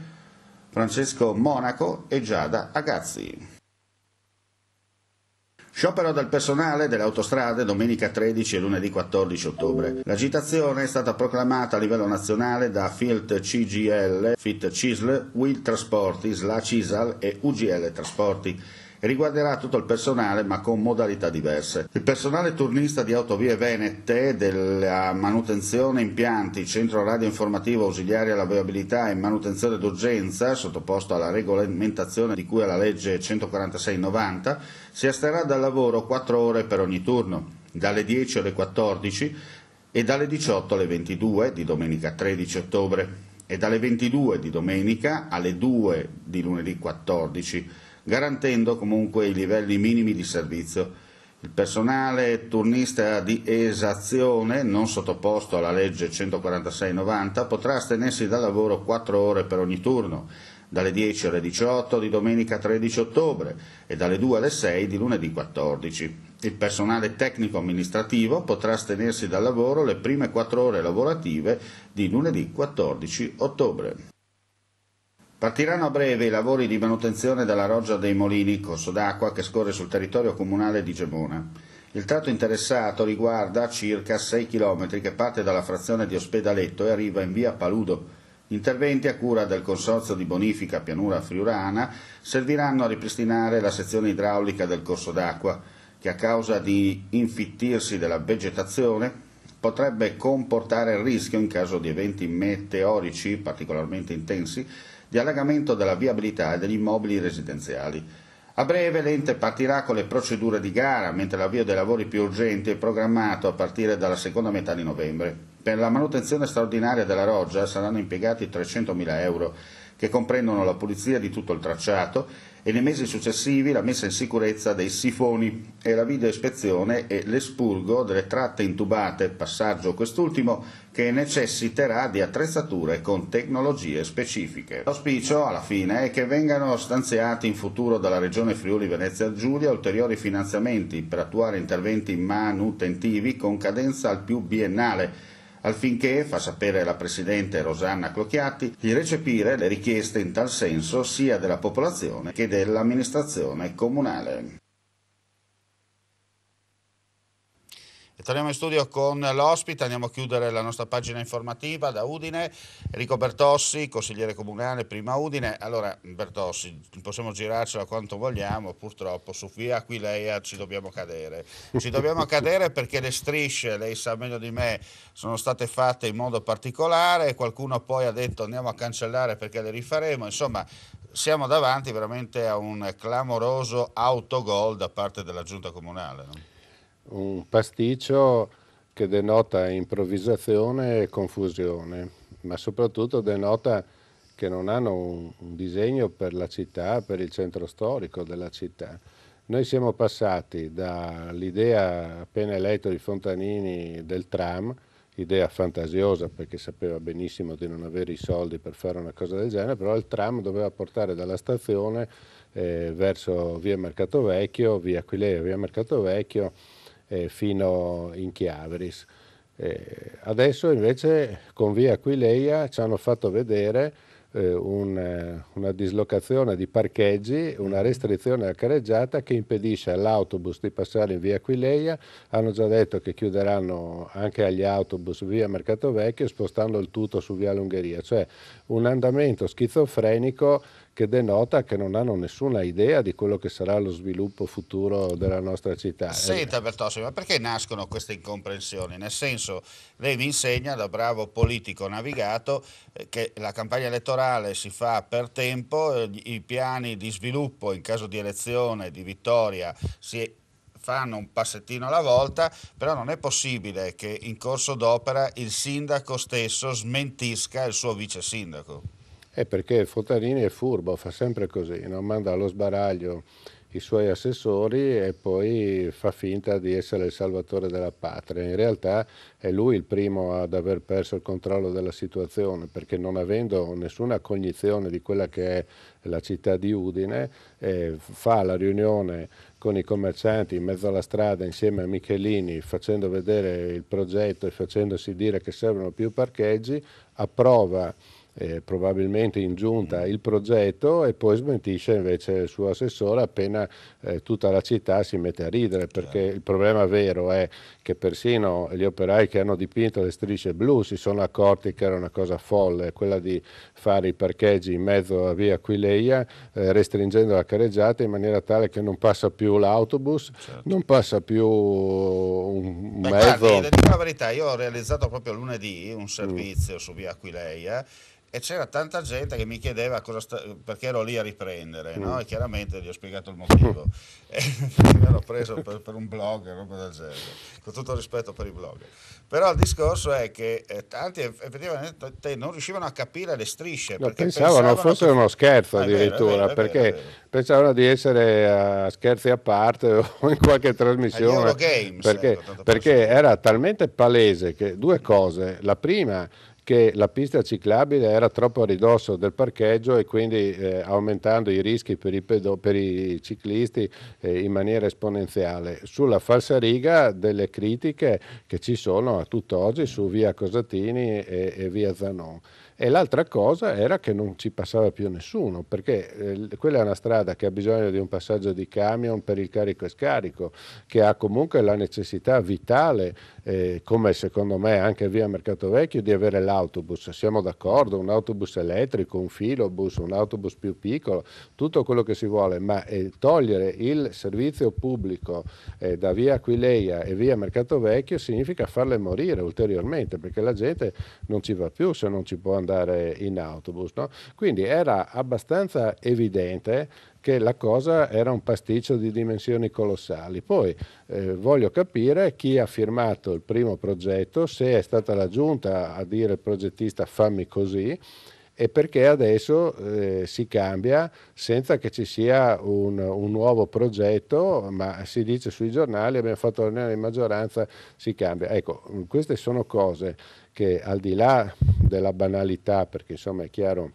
Francesco Monaco e Giada Agazzi. Sciopero del personale delle autostrade domenica 13 e lunedì 14 ottobre. L'agitazione è stata proclamata a livello nazionale da FILT CGL, FIT CISL, WIL Trasporti, SLA CISAL e UGL Trasporti riguarderà tutto il personale ma con modalità diverse. Il personale turnista di Autovie Venete, della manutenzione impianti, centro radio informativo ausiliario alla viabilità e manutenzione d'urgenza, sottoposto alla regolamentazione di cui alla legge 146-90, si asterrà dal lavoro 4 ore per ogni turno, dalle 10 alle 14 e dalle 18 alle 22 di domenica 13 ottobre e dalle 22 di domenica alle 2 di lunedì 14 ottobre garantendo comunque i livelli minimi di servizio. Il personale turnista di esazione, non sottoposto alla legge 146-90, potrà astenersi dal lavoro 4 ore per ogni turno, dalle 10 alle 18 di domenica 13 ottobre e dalle 2 alle 6 di lunedì 14. Il personale tecnico-amministrativo potrà astenersi dal lavoro le prime 4 ore lavorative di lunedì 14 ottobre. Partiranno a breve i lavori di manutenzione della roggia dei Molini, corso d'acqua, che scorre sul territorio comunale di Gemona. Il tratto interessato riguarda circa 6 km che parte dalla frazione di Ospedaletto e arriva in via Paludo. interventi a cura del Consorzio di Bonifica Pianura Friurana serviranno a ripristinare la sezione idraulica del corso d'acqua, che a causa di infittirsi della vegetazione potrebbe comportare il rischio, in caso di eventi meteorici particolarmente intensi, di allagamento della viabilità e degli immobili residenziali. A breve l'ente partirà con le procedure di gara, mentre l'avvio dei lavori più urgenti è programmato a partire dalla seconda metà di novembre. Per la manutenzione straordinaria della roggia saranno impiegati 300.000 euro, che comprendono la pulizia di tutto il tracciato e nei mesi successivi la messa in sicurezza dei sifoni e la videoispezione e l'espurgo delle tratte intubate, passaggio quest'ultimo che necessiterà di attrezzature con tecnologie specifiche. L'auspicio, alla fine, è che vengano stanziati in futuro dalla Regione Friuli Venezia Giulia ulteriori finanziamenti per attuare interventi manutentivi con cadenza al più biennale affinché, fa sapere la Presidente Rosanna Clocchiatti di recepire le richieste in tal senso sia della popolazione che dell'amministrazione comunale. Torniamo in studio con l'ospite, andiamo a chiudere la nostra pagina informativa da Udine, Enrico Bertossi, consigliere comunale prima Udine. Allora Bertossi, possiamo girarcela quanto vogliamo, purtroppo su Via Aquileia ci dobbiamo cadere. Ci dobbiamo cadere perché le strisce, lei sa meglio di me, sono state fatte in modo particolare, qualcuno poi ha detto andiamo a cancellare perché le rifaremo, insomma siamo davanti veramente a un clamoroso autogol da parte della giunta comunale. No? un pasticcio che denota improvvisazione e confusione, ma soprattutto denota che non hanno un, un disegno per la città, per il centro storico della città. Noi siamo passati dall'idea appena eletto di Fontanini del tram, idea fantasiosa perché sapeva benissimo di non avere i soldi per fare una cosa del genere, però il tram doveva portare dalla stazione eh, verso via Mercato Vecchio, via Aquileia, via Mercato Vecchio, eh, fino in Chiaveris. Eh, adesso invece con via Aquileia ci hanno fatto vedere eh, un, eh, una dislocazione di parcheggi, una mm-hmm. restrizione alla carreggiata che impedisce all'autobus di passare in via Aquileia. Hanno già detto che chiuderanno anche agli autobus via Mercato Vecchio spostando il tutto su via Lungheria, cioè un andamento schizofrenico che denota che non hanno nessuna idea di quello che sarà lo sviluppo futuro della nostra città. Senta Bertossi, ma perché nascono queste incomprensioni? Nel senso, lei mi insegna da bravo politico navigato eh, che la campagna elettorale si fa per tempo, eh, i piani di sviluppo in caso di elezione, di vittoria, si fanno un passettino alla volta, però non è possibile che in corso d'opera il sindaco stesso smentisca il suo vice sindaco. È perché Fotarini è furbo, fa sempre così, no? manda allo sbaraglio i suoi assessori e poi fa finta di essere il salvatore della patria. In realtà è lui il primo ad aver perso il controllo della situazione perché non avendo nessuna cognizione di quella che è la città di Udine, eh, fa la riunione con i commercianti in mezzo alla strada insieme a Michelini facendo vedere il progetto e facendosi dire che servono più parcheggi, approva eh, probabilmente in giunta il progetto e poi smentisce invece il suo assessore appena eh, tutta la città si mette a ridere perché certo. il problema vero è che persino gli operai che hanno dipinto le strisce blu si sono accorti che era una cosa folle quella di fare i parcheggi in mezzo a via Aquileia eh, restringendo la carreggiata in maniera tale che non passa più l'autobus certo. non passa più un Beh, mezzo guardi, dico la verità io ho realizzato proprio lunedì un mm. servizio mm. su via Aquileia e c'era tanta gente che mi chiedeva sta, perché ero lì a riprendere, no? Mm. e chiaramente gli ho spiegato il motivo. mi ero preso per, per, un blog, roba del genere, con tutto il rispetto per i blog. Però il discorso è che eh, tanti effettivamente non riuscivano a capire le strisce. No, pensavano, fosse uno scherzo addirittura, ah, vero, è vero, perché vero, pensavano di essere a eh, scherzi a parte o in qualche trasmissione. Games, perché, ecco, perché era talmente palese che due cose. La prima che la pista ciclabile era troppo a ridosso del parcheggio e quindi eh, aumentando i rischi per i, pedo, per i ciclisti eh, in maniera esponenziale. Sulla falsa riga delle critiche che ci sono a tutt'oggi su via Cosatini e, e via Zanon. E l'altra cosa era che non ci passava più nessuno, perché eh, quella è una strada che ha bisogno di un passaggio di camion per il carico e scarico, che ha comunque la necessità vitale eh, come secondo me anche via Mercato Vecchio, di avere l'autobus. Siamo d'accordo, un autobus elettrico, un filobus, un autobus più piccolo, tutto quello che si vuole, ma eh, togliere il servizio pubblico eh, da via Aquileia e via Mercato Vecchio significa farle morire ulteriormente, perché la gente non ci va più se non ci può andare in autobus. No? Quindi era abbastanza evidente che la cosa era un pasticcio di dimensioni colossali. Poi eh, voglio capire chi ha firmato il primo progetto, se è stata la giunta a dire il progettista fammi così e perché adesso eh, si cambia senza che ci sia un, un, nuovo progetto, ma si dice sui giornali, abbiamo fatto la di maggioranza, si cambia. Ecco, queste sono cose che al di là della banalità, perché insomma è chiaro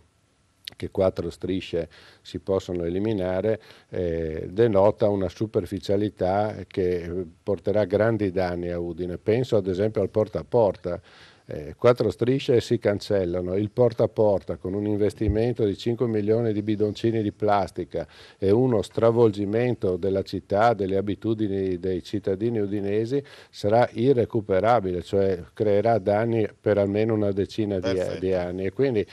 che quattro strisce si possono eliminare, eh, denota una superficialità che eh, porterà grandi danni a Udine. Penso ad esempio al porta a porta. Eh, quattro strisce si cancellano, il porta a porta con un investimento di 5 milioni di bidoncini di plastica e uno stravolgimento della città, delle abitudini dei cittadini udinesi sarà irrecuperabile, cioè creerà danni per almeno una decina di, di, anni e quindi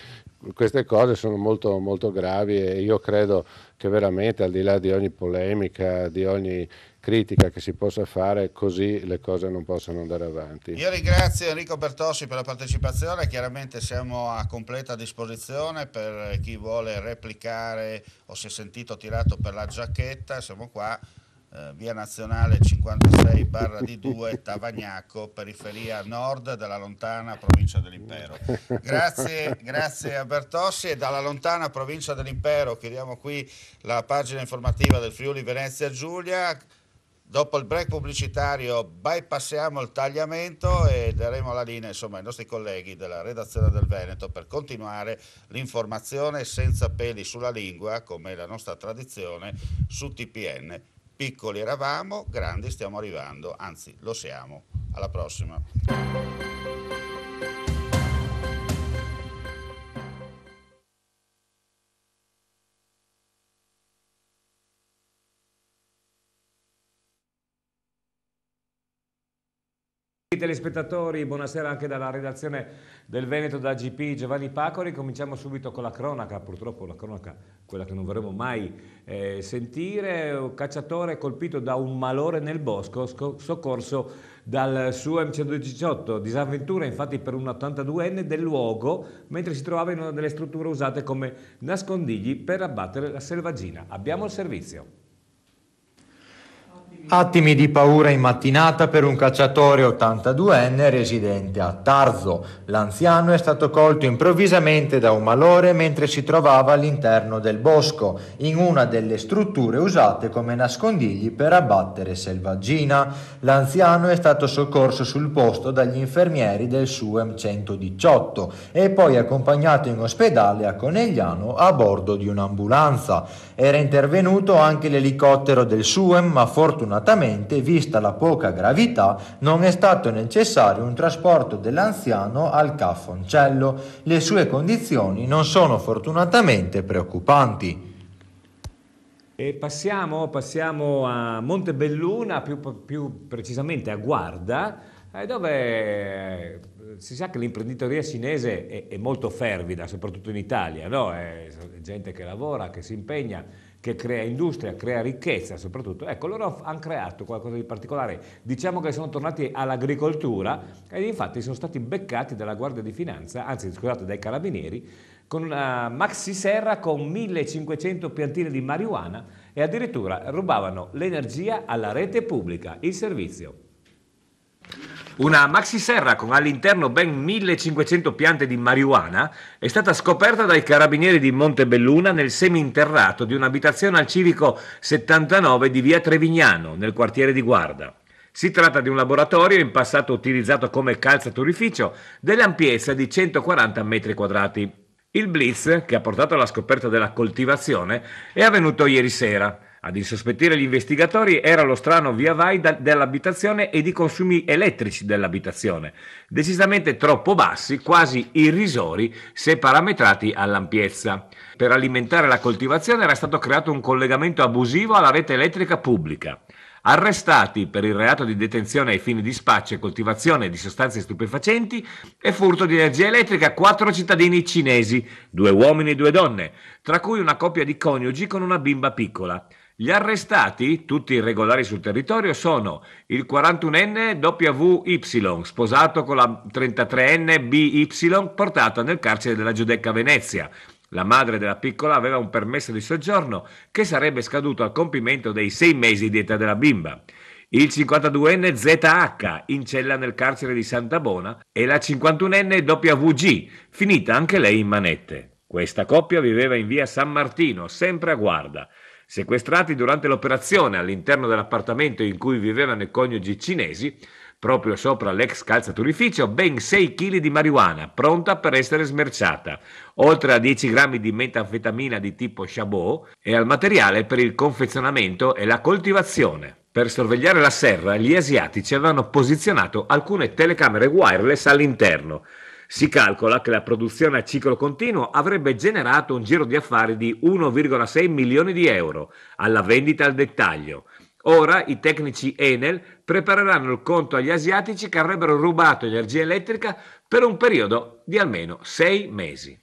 queste cose sono molto, molto gravi e io credo che veramente al di là di ogni polemica, di ogni critica che si possa fare, così le cose non possono andare avanti. Io ringrazio Enrico Bertossi per la partecipazione, chiaramente siamo a completa disposizione per chi vuole replicare o si è sentito tirato per la giacchetta, siamo qua eh, via nazionale 56 barra di 2 Tavagnaco, periferia nord della lontana provincia dell'impero. Grazie, grazie a Bertossi e dalla lontana provincia dell'impero chiediamo qui la pagina informativa del Friuli Venezia Giulia. Dopo il break pubblicitario bypassiamo il tagliamento e daremo la linea insomma, ai nostri colleghi della redazione del Veneto per continuare l'informazione senza peli sulla lingua, come la nostra tradizione, su TPN. Piccoli eravamo, grandi stiamo arrivando, anzi lo siamo. Alla prossima. Telespettatori, buonasera anche dalla redazione del Veneto da GP Giovanni Pacori. Cominciamo subito con la cronaca, purtroppo la cronaca, quella che non vorremmo mai eh, sentire. Un cacciatore colpito da un malore nel bosco, soccorso dal suo m 118 Disavventura infatti per un 82enne del luogo, mentre si trovava in una delle strutture usate come nascondigli per abbattere la selvaggina. Abbiamo il servizio. Attimi di paura in mattinata per un cacciatore 82enne residente a Tarzo. L'anziano è stato colto improvvisamente da un malore mentre si trovava all'interno del bosco, in una delle strutture usate come nascondigli per abbattere selvaggina. L'anziano è stato soccorso sul posto dagli infermieri del SUEM 118 e poi accompagnato in ospedale a Conegliano a bordo di un'ambulanza. Era intervenuto anche l'elicottero del Suem, ma fortunatamente, vista la poca gravità, non è stato necessario un trasporto dell'anziano al caffoncello. Le sue condizioni non sono fortunatamente preoccupanti. E passiamo, passiamo a Montebelluna, più, più precisamente a Guarda, eh, dove si sa che l'imprenditoria cinese è, è, molto fervida, soprattutto in Italia, no? è, gente che lavora, che si impegna, che crea industria, crea ricchezza soprattutto. Ecco, loro hanno creato qualcosa di particolare, diciamo che sono tornati all'agricoltura e infatti sono stati beccati dalla Guardia di Finanza, anzi scusate, dai carabinieri, con una maxi serra con 1500 piantine di marijuana e addirittura rubavano l'energia alla rete pubblica, il servizio. Una maxi serra con all'interno ben 1500 piante di marijuana è stata scoperta dai carabinieri di Montebelluna nel seminterrato di un'abitazione al civico 79 di via Trevignano, nel quartiere di Guarda. Si tratta di un laboratorio in passato utilizzato come calzaturificio dell'ampiezza di 140 metri quadrati. Il blitz, che ha portato alla scoperta della coltivazione, è avvenuto ieri sera. Ad insospettire gli investigatori era lo strano via vai da, dell'abitazione e i consumi elettrici dell'abitazione, decisamente troppo bassi, quasi irrisori se parametrati all'ampiezza. Per alimentare la coltivazione era stato creato un collegamento abusivo alla rete elettrica pubblica. Arrestati per il reato di detenzione ai fini di spaccio e coltivazione di sostanze stupefacenti e furto di energia elettrica quattro cittadini cinesi, due uomini e due donne, tra cui una coppia di coniugi con una bimba piccola. Gli arrestati, tutti irregolari sul territorio, sono il 41enne WY, sposato con la 33enne BY, portata nel carcere della Giudecca Venezia. La madre della piccola aveva un permesso di soggiorno che sarebbe scaduto al compimento dei sei mesi di età della bimba. Il 52enne ZH, in cella nel carcere di Santa Bona, e la 51enne WG, finita anche lei in manette. Questa coppia viveva in via San Martino, sempre a guarda sequestrati durante l'operazione all'interno dell'appartamento in cui vivevano i coniugi cinesi, proprio sopra l'ex calzaturificio, ben 6 kg di marijuana pronta per essere smerciata, oltre a 10 grammi di metanfetamina di tipo Chabot e al materiale per il confezionamento e la coltivazione. Per sorvegliare la serra, gli asiatici avevano posizionato alcune telecamere wireless all'interno, si calcola che la produzione a ciclo continuo avrebbe generato un giro di affari di 1,6 milioni di euro alla vendita al dettaglio. Ora i tecnici Enel prepareranno il conto agli asiatici che avrebbero rubato energia elettrica per un periodo di almeno sei mesi.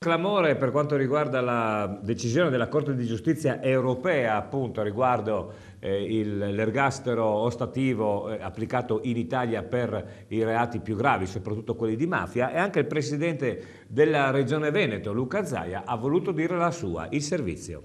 Clamore per quanto riguarda la decisione della Corte di Giustizia europea appunto riguardo eh, l'ergastero ostativo eh, applicato in Italia per i reati più gravi, soprattutto quelli di mafia, e anche il presidente della Regione Veneto, Luca Zaia, ha voluto dire la sua, il servizio.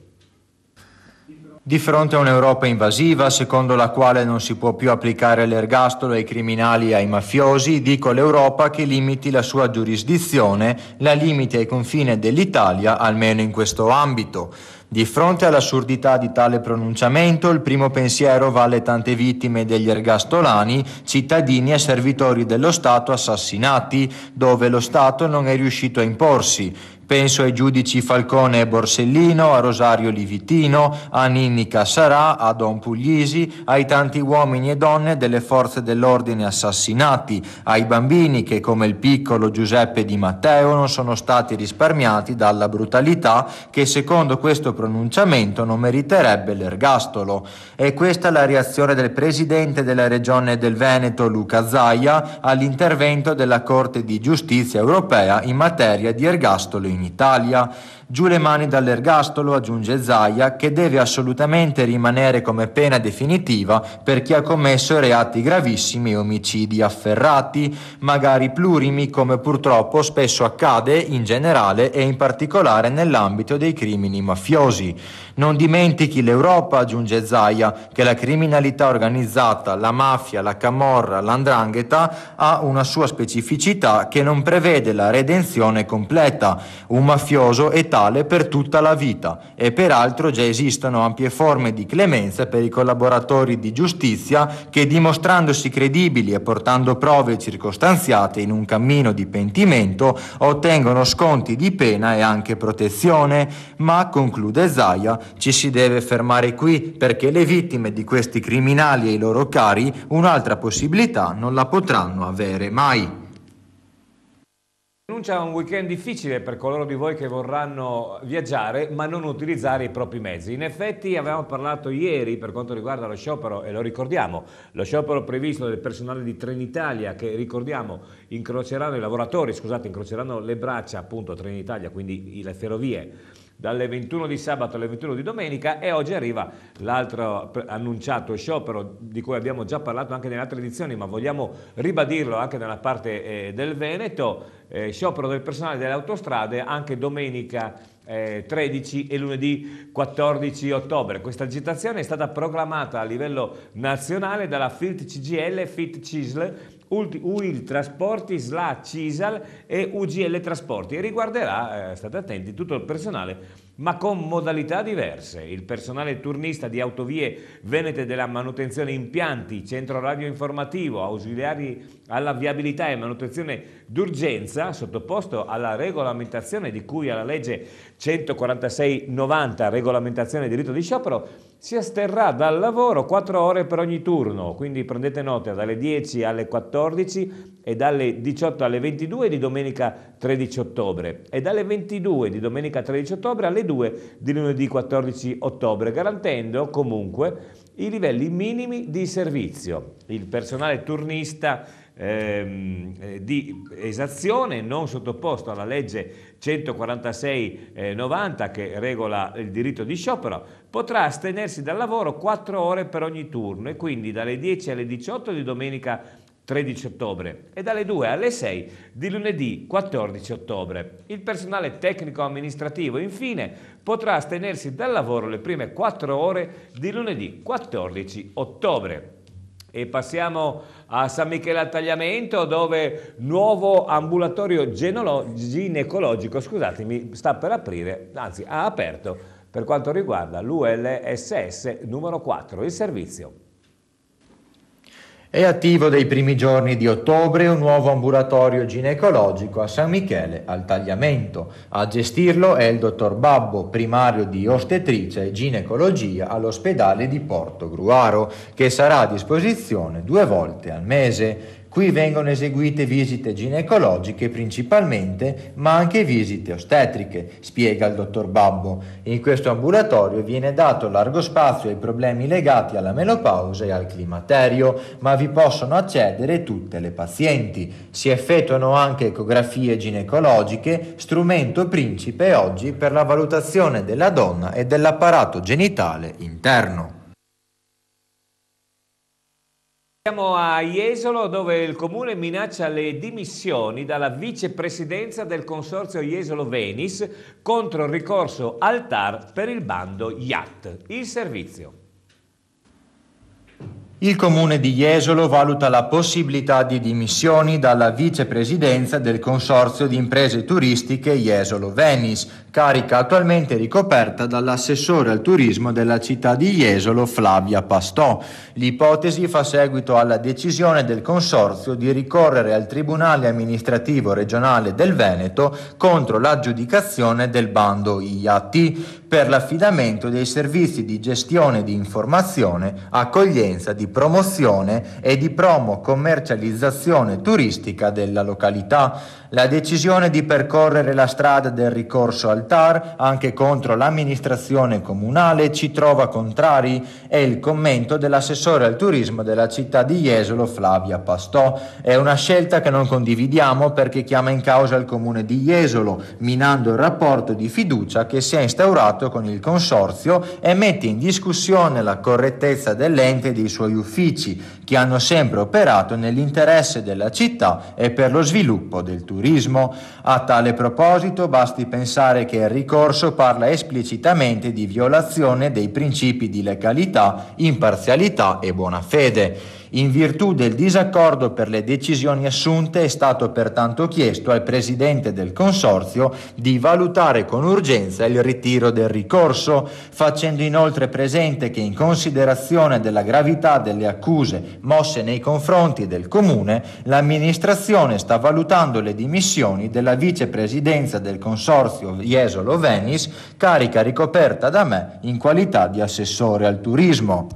Di fronte a un'Europa invasiva, secondo la quale non si può più applicare l'ergastolo ai criminali e ai mafiosi, dico all'Europa che limiti la sua giurisdizione, la limiti ai confini dell'Italia, almeno in questo ambito. Di fronte all'assurdità di tale pronunciamento, il primo pensiero va alle tante vittime degli ergastolani, cittadini e servitori dello Stato assassinati, dove lo Stato non è riuscito a imporsi Penso ai giudici Falcone e Borsellino, a Rosario Livitino, a Ninni Cassarà, a Don Puglisi, ai tanti uomini e donne delle forze dell'ordine assassinati, ai bambini che come il piccolo Giuseppe Di Matteo non sono stati risparmiati dalla brutalità che secondo questo pronunciamento non meriterebbe l'ergastolo. E questa è la reazione del presidente della regione del Veneto Luca Zaia all'intervento della Corte di Giustizia europea in materia di ergastolo in in Italia. Giù le mani dall'ergastolo, aggiunge Zaia, che deve assolutamente rimanere come pena definitiva per chi ha commesso reati gravissimi e omicidi afferrati, magari plurimi come purtroppo spesso accade in generale e in particolare nell'ambito dei crimini mafiosi. Non dimentichi l'Europa, aggiunge Zaia, che la criminalità organizzata, la mafia, la camorra, l'andrangheta ha una sua specificità che non prevede la redenzione completa. Un mafioso è tale per tutta la vita e peraltro già esistono ampie forme di clemenza per i collaboratori di giustizia che dimostrandosi credibili e portando prove circostanziate in un cammino di pentimento ottengono sconti di pena e anche protezione, ma conclude Zaia ci si deve fermare qui perché le vittime di questi criminali e i loro cari un'altra possibilità non la potranno avere mai. Annuncia un weekend difficile per coloro di voi che vorranno viaggiare ma non utilizzare i propri mezzi. In effetti avevamo parlato ieri per quanto riguarda lo sciopero e lo ricordiamo, lo sciopero previsto del personale di Trenitalia che ricordiamo incroceranno i lavoratori, scusate, incroceranno le braccia appunto Trenitalia, quindi le ferrovie dalle 21 di sabato alle 21 di domenica e oggi arriva l'altro annunciato sciopero di cui abbiamo già parlato anche nelle altre edizioni ma vogliamo ribadirlo anche nella parte eh, del Veneto, eh, sciopero del personale delle autostrade anche domenica eh, 13 e lunedì 14 ottobre. Questa agitazione è stata programmata a livello nazionale dalla FIT CGL, FIT CISL UIL Trasporti, SLA Cisal e UGL Trasporti e riguarderà, eh, state attenti, tutto il personale ma con modalità diverse. Il personale turnista di Autovie Venete della manutenzione impianti, centro radio informativo, ausiliari alla viabilità e manutenzione d'urgenza, sottoposto alla regolamentazione di cui alla legge 146-90, regolamentazione diritto di sciopero, si asterrà dal lavoro 4 ore per ogni turno, quindi prendete nota dalle 10 alle 14 e dalle 18 alle 22 di domenica 13 ottobre e dalle 22 di domenica 13 ottobre alle 2 di lunedì 14 ottobre, garantendo comunque i livelli minimi di servizio. Il personale turnista Ehm, eh, di esazione non sottoposto alla legge 146-90 che regola il diritto di sciopero, potrà astenersi dal lavoro 4 ore per ogni turno e quindi dalle 10 alle 18 di domenica 13 ottobre e dalle 2 alle 6 di lunedì 14 ottobre. Il personale tecnico amministrativo infine potrà astenersi dal lavoro le prime 4 ore di lunedì 14 ottobre. E passiamo a San Michele al Tagliamento dove nuovo ambulatorio ginecologico scusatemi, sta per aprire, anzi ha aperto per quanto riguarda l'ULSS numero 4, il servizio è attivo dai primi giorni di ottobre un nuovo ambulatorio ginecologico a San Michele al Tagliamento. A gestirlo è il dottor Babbo, primario di ostetricia e ginecologia all'ospedale di Porto Gruaro, che sarà a disposizione due volte al mese. Qui vengono eseguite visite ginecologiche principalmente, ma anche visite ostetriche, spiega il dottor Babbo. In questo ambulatorio viene dato largo spazio ai problemi legati alla menopausa e al climaterio, ma vi possono accedere tutte le pazienti. Si effettuano anche ecografie ginecologiche, strumento principe oggi per la valutazione della donna e dell'apparato genitale interno. Siamo a Jesolo dove il comune minaccia le dimissioni dalla vicepresidenza del consorzio Jesolo Venis contro il ricorso al TAR per il bando IAT. Il servizio il comune di Jesolo valuta la possibilità di dimissioni dalla vicepresidenza del Consorzio di Imprese Turistiche Jesolo Venice, carica attualmente ricoperta dall'assessore al turismo della città di Jesolo Flavia Pastò. L'ipotesi fa seguito alla decisione del Consorzio di ricorrere al Tribunale amministrativo regionale del Veneto contro l'aggiudicazione del bando IAT per l'affidamento dei servizi di gestione di informazione, accoglienza, di promozione e di promo commercializzazione turistica della località la decisione di percorrere la strada del ricorso al TAR anche contro l'amministrazione comunale ci trova contrari è il commento dell'assessore al turismo della città di Jesolo Flavia Pastò. È una scelta che non condividiamo perché chiama in causa il comune di Jesolo, minando il rapporto di fiducia che si è instaurato con il consorzio e mette in discussione la correttezza dell'ente e dei suoi uffici, che hanno sempre operato nell'interesse della città e per lo sviluppo del turismo turismo. A tale proposito basti pensare che il ricorso parla esplicitamente di violazione dei principi di legalità, imparzialità e buona fede. In virtù del disaccordo per le decisioni assunte è stato pertanto chiesto al Presidente del Consorzio di valutare con urgenza il ritiro del ricorso, facendo inoltre presente che in considerazione della gravità delle accuse mosse nei confronti del Comune, l'amministrazione sta valutando le dimissioni della vicepresidenza del Consorzio Jesolo Venis, carica ricoperta da me in qualità di assessore al turismo.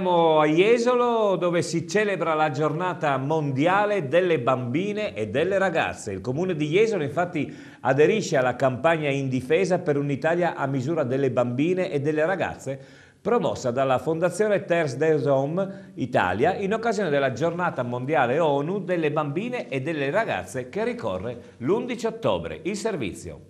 Siamo a Jesolo dove si celebra la giornata mondiale delle bambine e delle ragazze. Il comune di Jesolo infatti aderisce alla campagna in difesa per un'Italia a misura delle bambine e delle ragazze promossa dalla Fondazione Terz des Hommes Italia in occasione della giornata mondiale ONU delle bambine e delle ragazze che ricorre l'11 ottobre. Il servizio.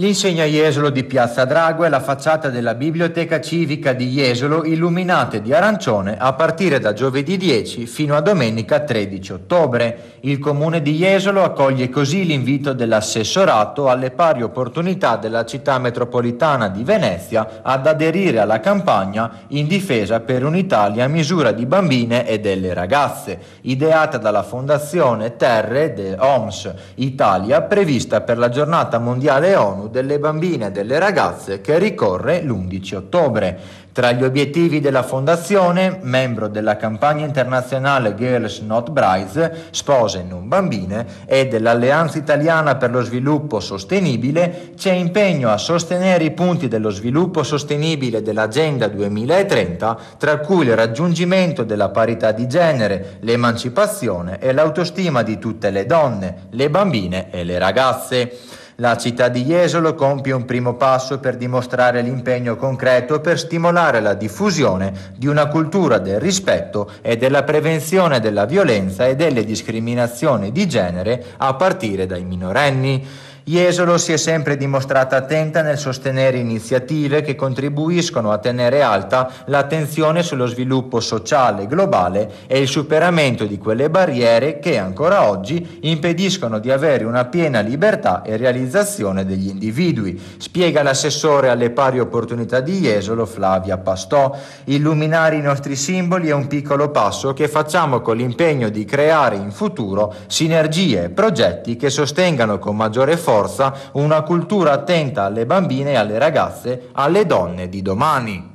L'insegna Jesolo di Piazza Drago è la facciata della Biblioteca Civica di Jesolo illuminate di arancione a partire da giovedì 10 fino a domenica 13 ottobre. Il comune di Jesolo accoglie così l'invito dell'assessorato alle pari opportunità della città metropolitana di Venezia ad aderire alla campagna in difesa per un'Italia a misura di bambine e delle ragazze, ideata dalla Fondazione Terre de OMS Italia prevista per la giornata mondiale ONU delle bambine e delle ragazze che ricorre l'11 ottobre. Tra gli obiettivi della fondazione, membro della campagna internazionale Girls Not Brides, Spose non bambine, e dell'Alleanza Italiana per lo Sviluppo Sostenibile, c'è impegno a sostenere i punti dello sviluppo sostenibile dell'Agenda 2030, tra cui il raggiungimento della parità di genere, l'emancipazione e l'autostima di tutte le donne, le bambine e le ragazze. La città di Jesolo compie un primo passo per dimostrare l'impegno concreto per stimolare la diffusione di una cultura del rispetto e della prevenzione della violenza e delle discriminazioni di genere a partire dai minorenni. Jesolo si è sempre dimostrata attenta nel sostenere iniziative che contribuiscono a tenere alta l'attenzione sullo sviluppo sociale globale e il superamento di quelle barriere che ancora oggi impediscono di avere una piena libertà e realizzazione degli individui, spiega l'assessore alle pari opportunità di Jesolo Flavia Pastò. Illuminare i nostri simboli è un piccolo passo che facciamo con l'impegno di creare in futuro sinergie e progetti che sostengano con maggiore forza rafforza una cultura attenta alle bambine e alle ragazze, alle donne di domani.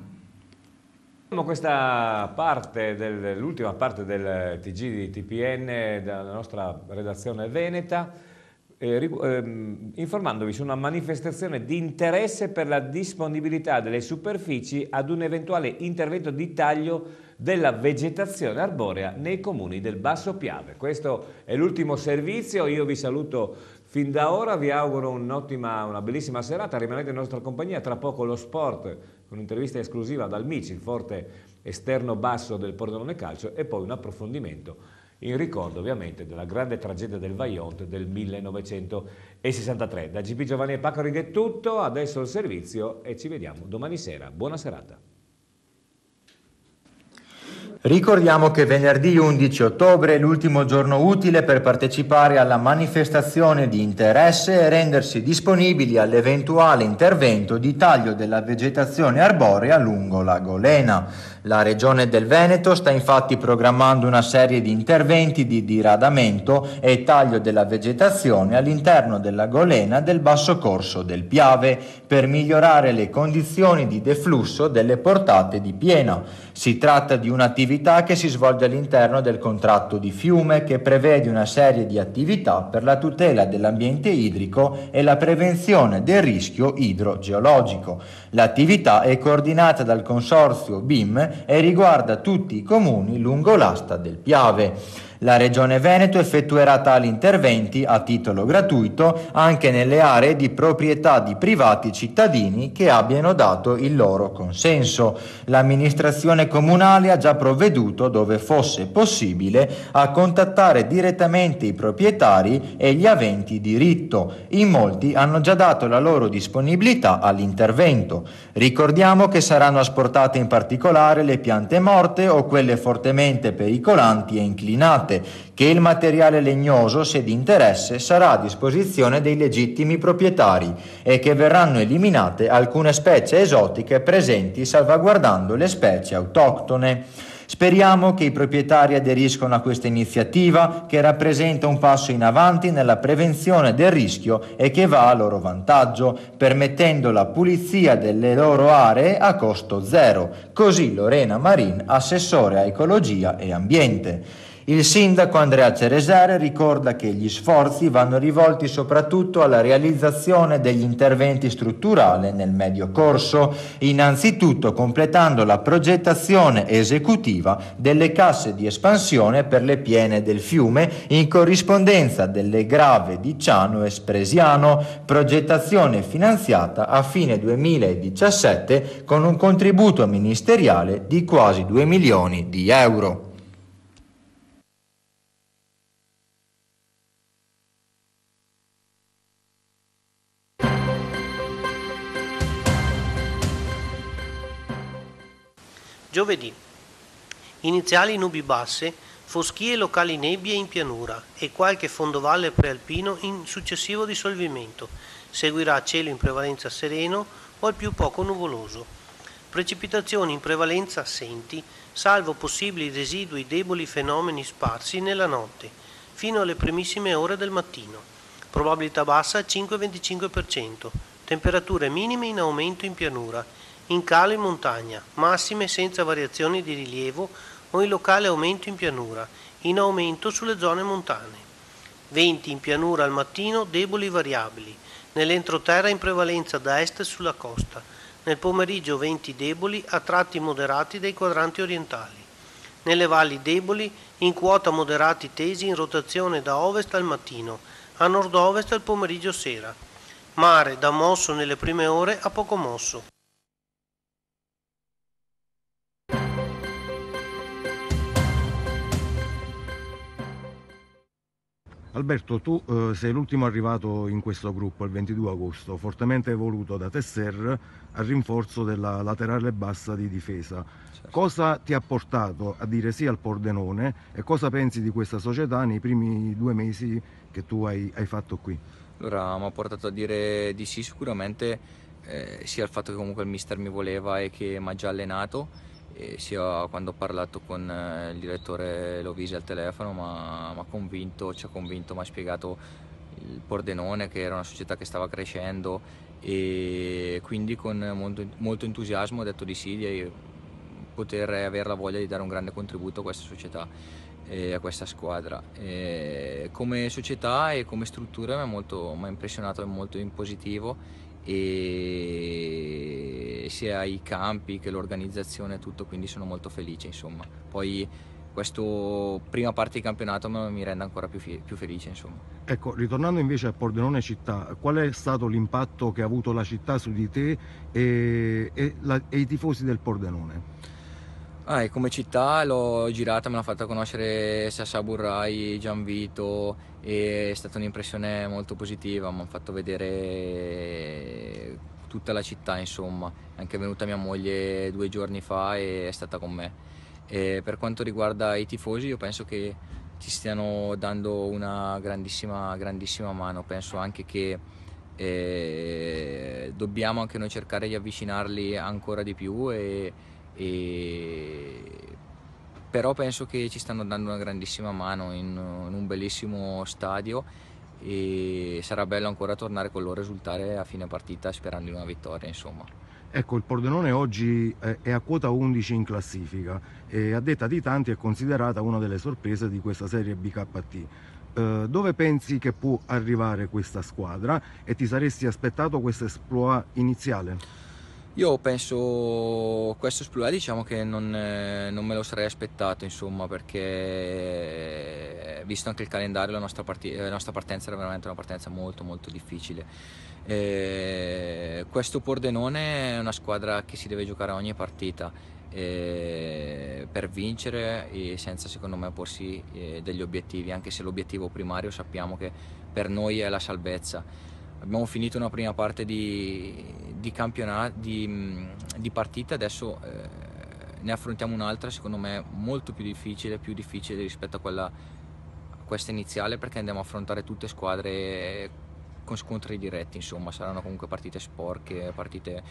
Questa parte, l'ultima parte del TG di TPN della nostra redazione veneta, eh, ehm, informandovi su una manifestazione di interesse per la disponibilità delle superfici ad un eventuale intervento di taglio della vegetazione arborea nei comuni del Basso Piave. Questo è l'ultimo servizio, io vi saluto Fin da ora vi auguro un'ottima, una bellissima serata, rimanete in nostra compagnia, tra poco lo sport con un'intervista esclusiva dal Mici, il forte esterno basso del Pordenone Calcio e poi un approfondimento in ricordo ovviamente della grande tragedia del Vaillant del 1963. Da GP Giovanni e Pacori è tutto, adesso il servizio e ci vediamo domani sera. Buona serata. Ricordiamo che venerdì 11 ottobre è l'ultimo giorno utile per partecipare alla manifestazione di interesse e rendersi disponibili all'eventuale intervento di taglio della vegetazione arborea lungo la Golena. La Regione del Veneto sta infatti programmando una serie di interventi di diradamento e taglio della vegetazione all'interno della Golena del basso corso del Piave per migliorare le condizioni di deflusso delle portate di piena. Si tratta di un'attività che si svolge all'interno del contratto di fiume che prevede una serie di attività per la tutela dell'ambiente idrico e la prevenzione del rischio idrogeologico. L'attività è coordinata dal consorzio BIM e riguarda tutti i comuni lungo l'asta del Piave. La Regione Veneto effettuerà tali interventi a titolo gratuito anche nelle aree di proprietà di privati cittadini che abbiano dato il loro consenso. L'amministrazione comunale ha già provveduto, dove fosse possibile, a contattare direttamente i proprietari e gli aventi diritto. In molti hanno già dato la loro disponibilità all'intervento. Ricordiamo che saranno asportate in particolare le piante morte o quelle fortemente pericolanti e inclinate parte che il materiale legnoso, se di interesse, sarà a disposizione dei legittimi proprietari e che verranno eliminate alcune specie esotiche presenti salvaguardando le specie autoctone. Speriamo che i proprietari aderiscono a questa iniziativa che rappresenta un passo in avanti nella prevenzione del rischio e che va a loro vantaggio, permettendo la pulizia delle loro aree a costo zero. Così Lorena Marin, assessore a ecologia e ambiente. Il sindaco Andrea Ceresare ricorda che gli sforzi vanno rivolti soprattutto alla realizzazione degli interventi strutturali nel medio corso, innanzitutto completando la progettazione esecutiva delle casse di espansione per le piene del fiume in corrispondenza delle grave di Ciano e Spresiano, progettazione finanziata a fine 2017 con un contributo ministeriale di quasi 2 milioni di euro. Giovedì. Iniziali nubi basse, foschie locali nebbie in pianura e qualche fondovalle prealpino in successivo dissolvimento. Seguirà cielo in prevalenza sereno o al più poco nuvoloso. Precipitazioni in prevalenza assenti, salvo possibili residui deboli fenomeni sparsi nella notte, fino alle primissime ore del mattino. Probabilità bassa 5-25%. Temperature minime in aumento in pianura in calo in montagna, massime senza variazioni di rilievo o in locale aumento in pianura, in aumento sulle zone montane. Venti in pianura al mattino deboli variabili, nell'entroterra in prevalenza da est sulla costa, nel pomeriggio venti deboli a tratti moderati dei quadranti orientali, nelle valli deboli in quota moderati tesi in rotazione da ovest al mattino, a nord-ovest al pomeriggio sera. Mare da mosso nelle prime ore a poco mosso. Alberto, tu eh, sei l'ultimo arrivato in questo gruppo il 22 agosto, fortemente voluto da Tesser al rinforzo della laterale bassa di difesa. Certo. Cosa ti ha portato a dire sì al Pordenone e cosa pensi di questa società nei primi due mesi che tu hai, hai fatto qui? Allora, mi ha portato a dire di sì sicuramente eh, sia il fatto che comunque il mister mi voleva e che mi ha già allenato eh, sia quando ho parlato con eh, il direttore Lovisi al telefono, ma mi ha convinto, ci ha convinto, mi ha spiegato il Pordenone che era una società che stava crescendo e quindi con molto, molto entusiasmo ho detto di sì, di poter avere la voglia di dare un grande contributo a questa società e a questa squadra. E come società e come struttura mi ha impressionato molto in positivo e sia i campi che l'organizzazione e tutto, quindi sono molto felice insomma. Poi questa prima parte di campionato mi rende ancora più, più felice insomma. Ecco, ritornando invece a Pordenone città, qual è stato l'impatto che ha avuto la città su di te e, e, la, e i tifosi del Pordenone? Ah, e come città l'ho girata, me l'ha fatta conoscere Sasa Burrai, Gianvito e è stata un'impressione molto positiva, mi hanno fatto vedere tutta la città insomma, è anche venuta mia moglie due giorni fa e è stata con me. E per quanto riguarda i tifosi io penso che ci stiano dando una grandissima, grandissima mano, penso anche che eh, dobbiamo anche noi cercare di avvicinarli ancora di più e, e... però penso che ci stanno dando una grandissima mano in, in un bellissimo stadio e sarà bello ancora tornare con loro a risultare a fine partita sperando in una vittoria insomma. Ecco, il Pordenone oggi è a quota 11 in classifica e a detta di tanti è considerata una delle sorprese di questa serie BKT. Eh, dove pensi che può arrivare questa squadra e ti saresti aspettato questo esploit iniziale? Io penso questo esplorare diciamo che non, eh, non, me lo sarei aspettato insomma perché eh, visto anche il calendario la nostra, la nostra partenza era veramente una partenza molto molto difficile. Eh, questo Pordenone è una squadra che si deve giocare ogni partita eh, per vincere e senza secondo me porsi eh, degli obiettivi anche se l'obiettivo primario sappiamo che per noi è la salvezza abbiamo finito una prima parte di, di, di, mm, di partita, adesso eh, ne affrontiamo un'altra secondo me molto più difficile, più difficile rispetto a quella a questa iniziale perché andiamo a affrontare tutte squadre con scontri diretti, insomma saranno comunque partite sporche, partite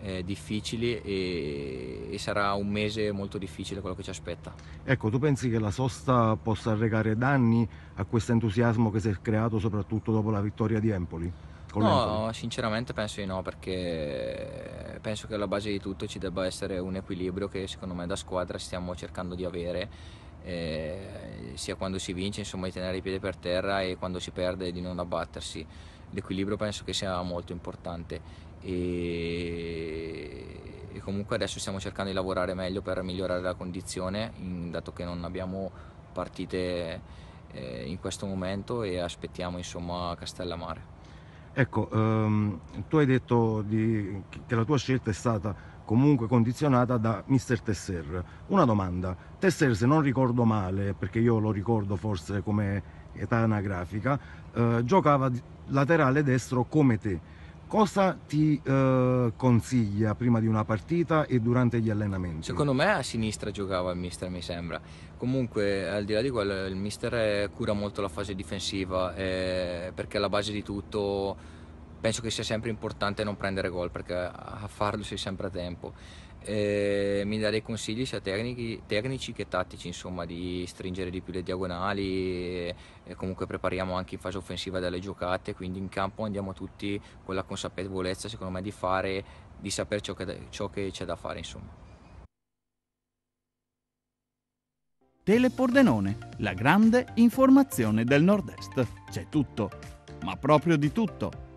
eh, difficili e, e, sarà un mese molto difficile quello che ci aspetta. Ecco, tu pensi che la sosta possa arrecare danni a questo entusiasmo che si è creato soprattutto dopo la vittoria di Empoli? No, sinceramente penso di no, perché penso che alla base di tutto ci debba essere un equilibrio che secondo me da squadra stiamo cercando di avere. Eh, sia quando si vince insomma di tenere i piedi per terra e quando si perde di non abbattersi l'equilibrio penso che sia molto importante e e comunque adesso stiamo cercando di lavorare meglio per migliorare la condizione, dato che non abbiamo partite eh, in questo momento e aspettiamo insomma Castellamare. Ecco, ehm, tu hai detto di, che la tua scelta è stata comunque condizionata da Mr. Tesser. Una domanda, Tesser se non ricordo male, perché io lo ricordo forse come età anagrafica, eh, giocava laterale destro come te. Cosa ti eh, consiglia prima di una partita e durante gli allenamenti? Secondo me a sinistra giocava il mister, mi sembra. Comunque, al di là di quello, il mister eh, cura molto la fase difensiva eh, perché alla base di tutto penso che sia sempre importante non prendere gol perché a farlo sei sempre a tempo eh, mi dei consigli sia tecnici, tecnici, che tattici, insomma, di stringere di più le diagonali, eh, e comunque prepariamo anche in fase offensiva delle giocate, quindi in campo andiamo tutti con la consapevolezza, secondo me, di fare, di sapere ciò che, ciò che c'è da fare, insomma. Telepordenone, la grande informazione del Nord-Est. C'è tutto, ma proprio di tutto